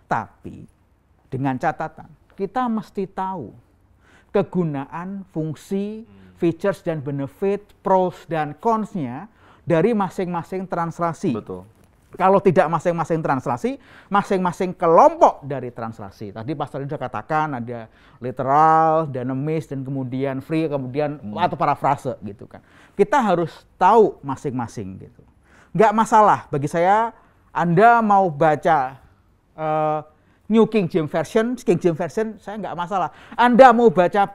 Tapi dengan catatan kita mesti tahu kegunaan, fungsi, hmm. features dan benefit, pros dan cons-nya dari masing-masing translasi. Betul. Kalau tidak masing-masing translasi, masing-masing kelompok dari translasi. Tadi pastor Salim sudah katakan ada literal, dynamis, dan kemudian free, kemudian hmm. atau parafrase gitu kan. Kita harus tahu masing-masing gitu. Nggak masalah bagi saya anda mau baca uh, New King James Version, King James Version, saya nggak masalah. Anda mau baca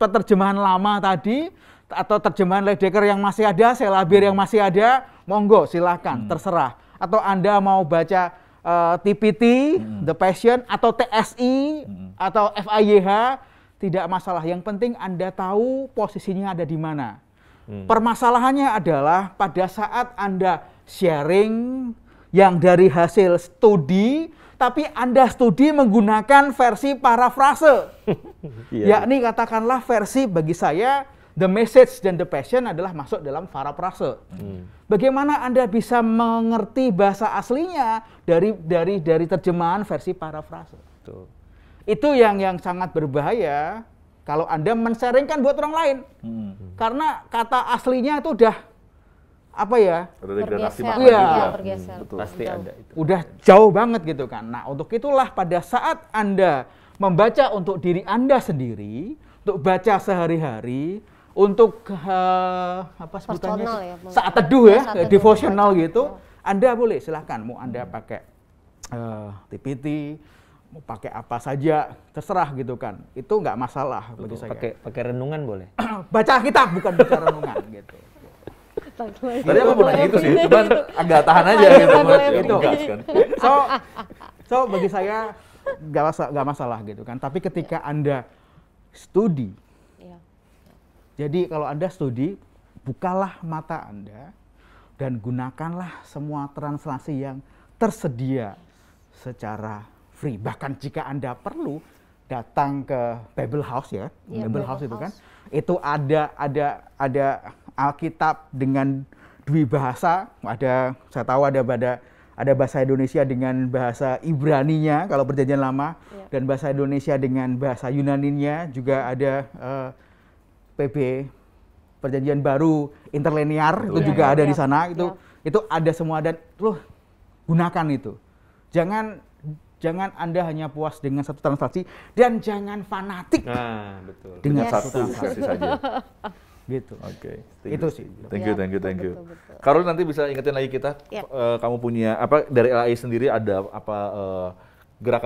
perterjemahan lama tadi, atau terjemahan Ledecker yang masih ada, Selabir yang masih ada, monggo silahkan, hmm. terserah. Atau Anda mau baca uh, eh, TPT, hmm. The Passion, atau TSI, hmm. atau FIYH, tidak masalah. Yang penting Anda tahu posisinya ada di mana. Hmm. Permasalahannya adalah pada saat Anda sharing, yang dari hasil studi tapi Anda studi menggunakan versi parafrase. yeah. Yakni katakanlah versi bagi saya the message dan the passion adalah masuk dalam parafrase. Hmm. Bagaimana Anda bisa mengerti bahasa aslinya dari dari dari terjemahan versi parafrase? Itu yang yang sangat berbahaya kalau Anda menseringkan buat orang lain. Hmm. Karena kata aslinya itu udah apa ya? Ada degradasi ya. Bergeser. Iya. Iya, hmm, Pasti ada itu. Udah jauh banget gitu kan. Nah, untuk itulah pada saat Anda membaca untuk diri Anda sendiri, untuk baca sehari-hari, untuk uh, apa sebutannya? ya, saat teduh ya, saat eh, teduh, devotional gitu. gitu. Anda boleh silahkan mau Anda hmm. pakai uh, eh, TPT, mau pakai apa saja terserah gitu kan itu nggak masalah Betul, bagi saya pakai pakai renungan boleh baca kitab bukan baca renungan gitu Tadi aku mau gitu sih, cuman iya. agak tahan aja gitu. Itu. Kan. So, so bagi saya gak masalah, masalah gitu kan. Tapi ketika iya. Anda studi, iya. jadi kalau Anda studi, bukalah mata Anda dan gunakanlah semua translasi yang tersedia secara free. Bahkan jika Anda perlu datang ke Bible House ya, yeah, Bible, Bible House, House itu kan, itu ada ada ada Alkitab dengan dwi bahasa. Ada saya tahu ada pada ada bahasa Indonesia dengan bahasa Ibrani-nya kalau perjanjian lama yeah. dan bahasa Indonesia dengan bahasa Yunani-nya juga ada uh, eh, PB perjanjian baru interlinear itu iya, juga yeah. ada di iya. sana itu iya. itu ada semua dan loh gunakan itu jangan jangan anda hanya puas dengan satu transaksi dan jangan fanatik nah, betul. dengan yes. satu transaksi saja Gitu. Oke. Okay. Itu sih. Thank you, iya, thank you, thank you. Betul, Karol nanti bisa ingetin lagi kita. Yeah. Iya. Uh, kamu punya apa dari LAI sendiri ada apa gerakan eh,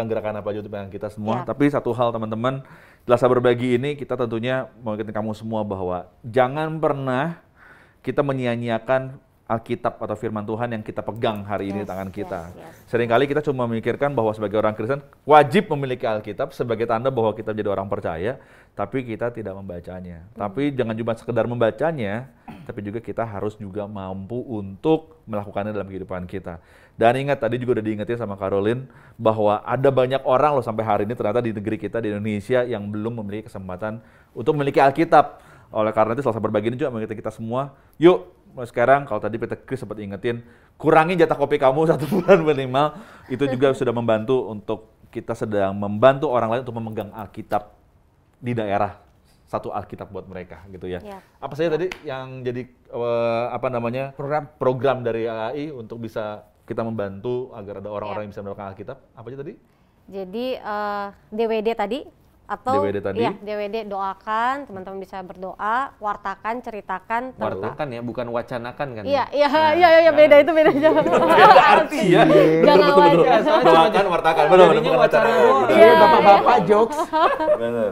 gerakan-gerakan apa aja untuk kita semua. Iya. Tapi satu hal teman-teman, Selasa berbagi ini kita tentunya mau ingetin kamu semua bahwa jangan pernah kita menyia-nyiakan Alkitab atau firman Tuhan yang kita pegang hari ini yes, di tangan kita. Yes, yes. Seringkali kita cuma memikirkan bahwa sebagai orang Kristen wajib memiliki Alkitab sebagai tanda bahwa kita menjadi orang percaya, tapi kita tidak membacanya. Hmm. Tapi jangan cuma sekedar membacanya, tapi juga kita harus juga mampu untuk melakukannya dalam kehidupan kita. Dan ingat tadi juga udah diingetin sama Caroline bahwa ada banyak orang loh sampai hari ini ternyata di negeri kita di Indonesia yang belum memiliki kesempatan untuk memiliki Alkitab. Oleh karena itu selasa berbagi ini juga mengingatkan kita semua, yuk sekarang kalau tadi Peter Chris sempat ingetin, kurangi jatah kopi kamu satu bulan minimal. Itu juga sudah membantu untuk kita sedang membantu orang lain untuk memegang Alkitab di daerah satu Alkitab buat mereka gitu ya. ya. Apa saja tadi yang jadi uh, apa namanya program program dari AI untuk bisa kita membantu agar ada orang-orang ya. yang bisa mendapatkan Alkitab? Apa aja tadi? Jadi uh, eh, DWD tadi atau DWD tadi. ya, DWD doakan, teman-teman bisa berdoa, wartakan, ceritakan, wartakan ya, bukan wacanakan kan. Iya, ya? iya, nah, iya, iya iya, iya, beda itu beda nah. jangan. beda arti ya. Jangan iya. betul, betul, betul. Doakan, wartakan, benar benar bukan wacana. Iya, bapak-bapak iya. jokes. Benar,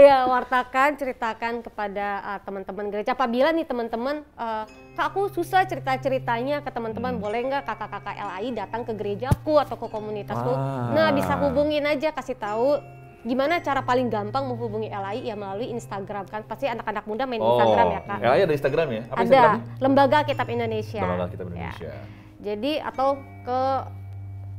Iya, wartakan, ceritakan kepada uh, teman-teman gereja. Apabila nih teman-teman uh, Kak aku susah cerita-ceritanya ke teman-teman hmm. boleh nggak kakak-kakak LAI datang ke gerejaku atau ke komunitasku. Ah. Nah bisa hubungin aja kasih tahu gimana cara paling gampang menghubungi LAI ya melalui Instagram kan pasti anak-anak muda main oh, Instagram ya kak. LAI ada Instagram ya? Apa ada Instagram? Lembaga Kitab Indonesia. Lembaga Kitab ya. Indonesia. Ya. Jadi atau ke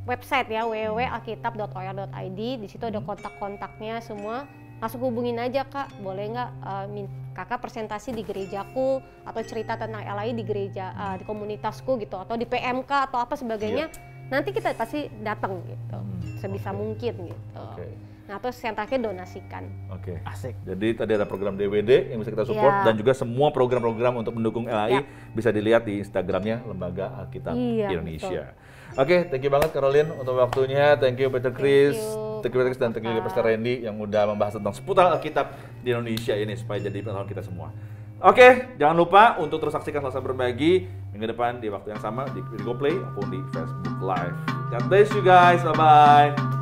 website ya www.alkitab.or.id di situ ada hmm. kontak-kontaknya semua Masuk hubungin aja kak boleh nggak uh, kakak presentasi di gerejaku atau cerita tentang LAI di gereja uh, di komunitasku gitu atau di PMK atau apa sebagainya iya. nanti kita pasti datang gitu hmm, sebisa okay. mungkin gitu. Okay Nah, terus yang terakhir donasikan. Oke. Okay. Asik. Jadi tadi ada program DWD yang bisa kita support yeah. dan juga semua program-program untuk mendukung LAI yeah. bisa dilihat di Instagramnya Lembaga Alkitab yeah, iya, Indonesia. Oke, okay, thank you banget Caroline untuk waktunya. Thank you Peter Chris. Thank you, thank you Peter Chris dan thank you juga Pastor Randy yang udah membahas tentang seputar Alkitab di Indonesia ini supaya jadi pengetahuan kita semua. Oke, okay, jangan lupa untuk terus saksikan Selasa Berbagi minggu depan di waktu yang sama di Google Play maupun di Facebook Live. God bless you guys. Bye-bye.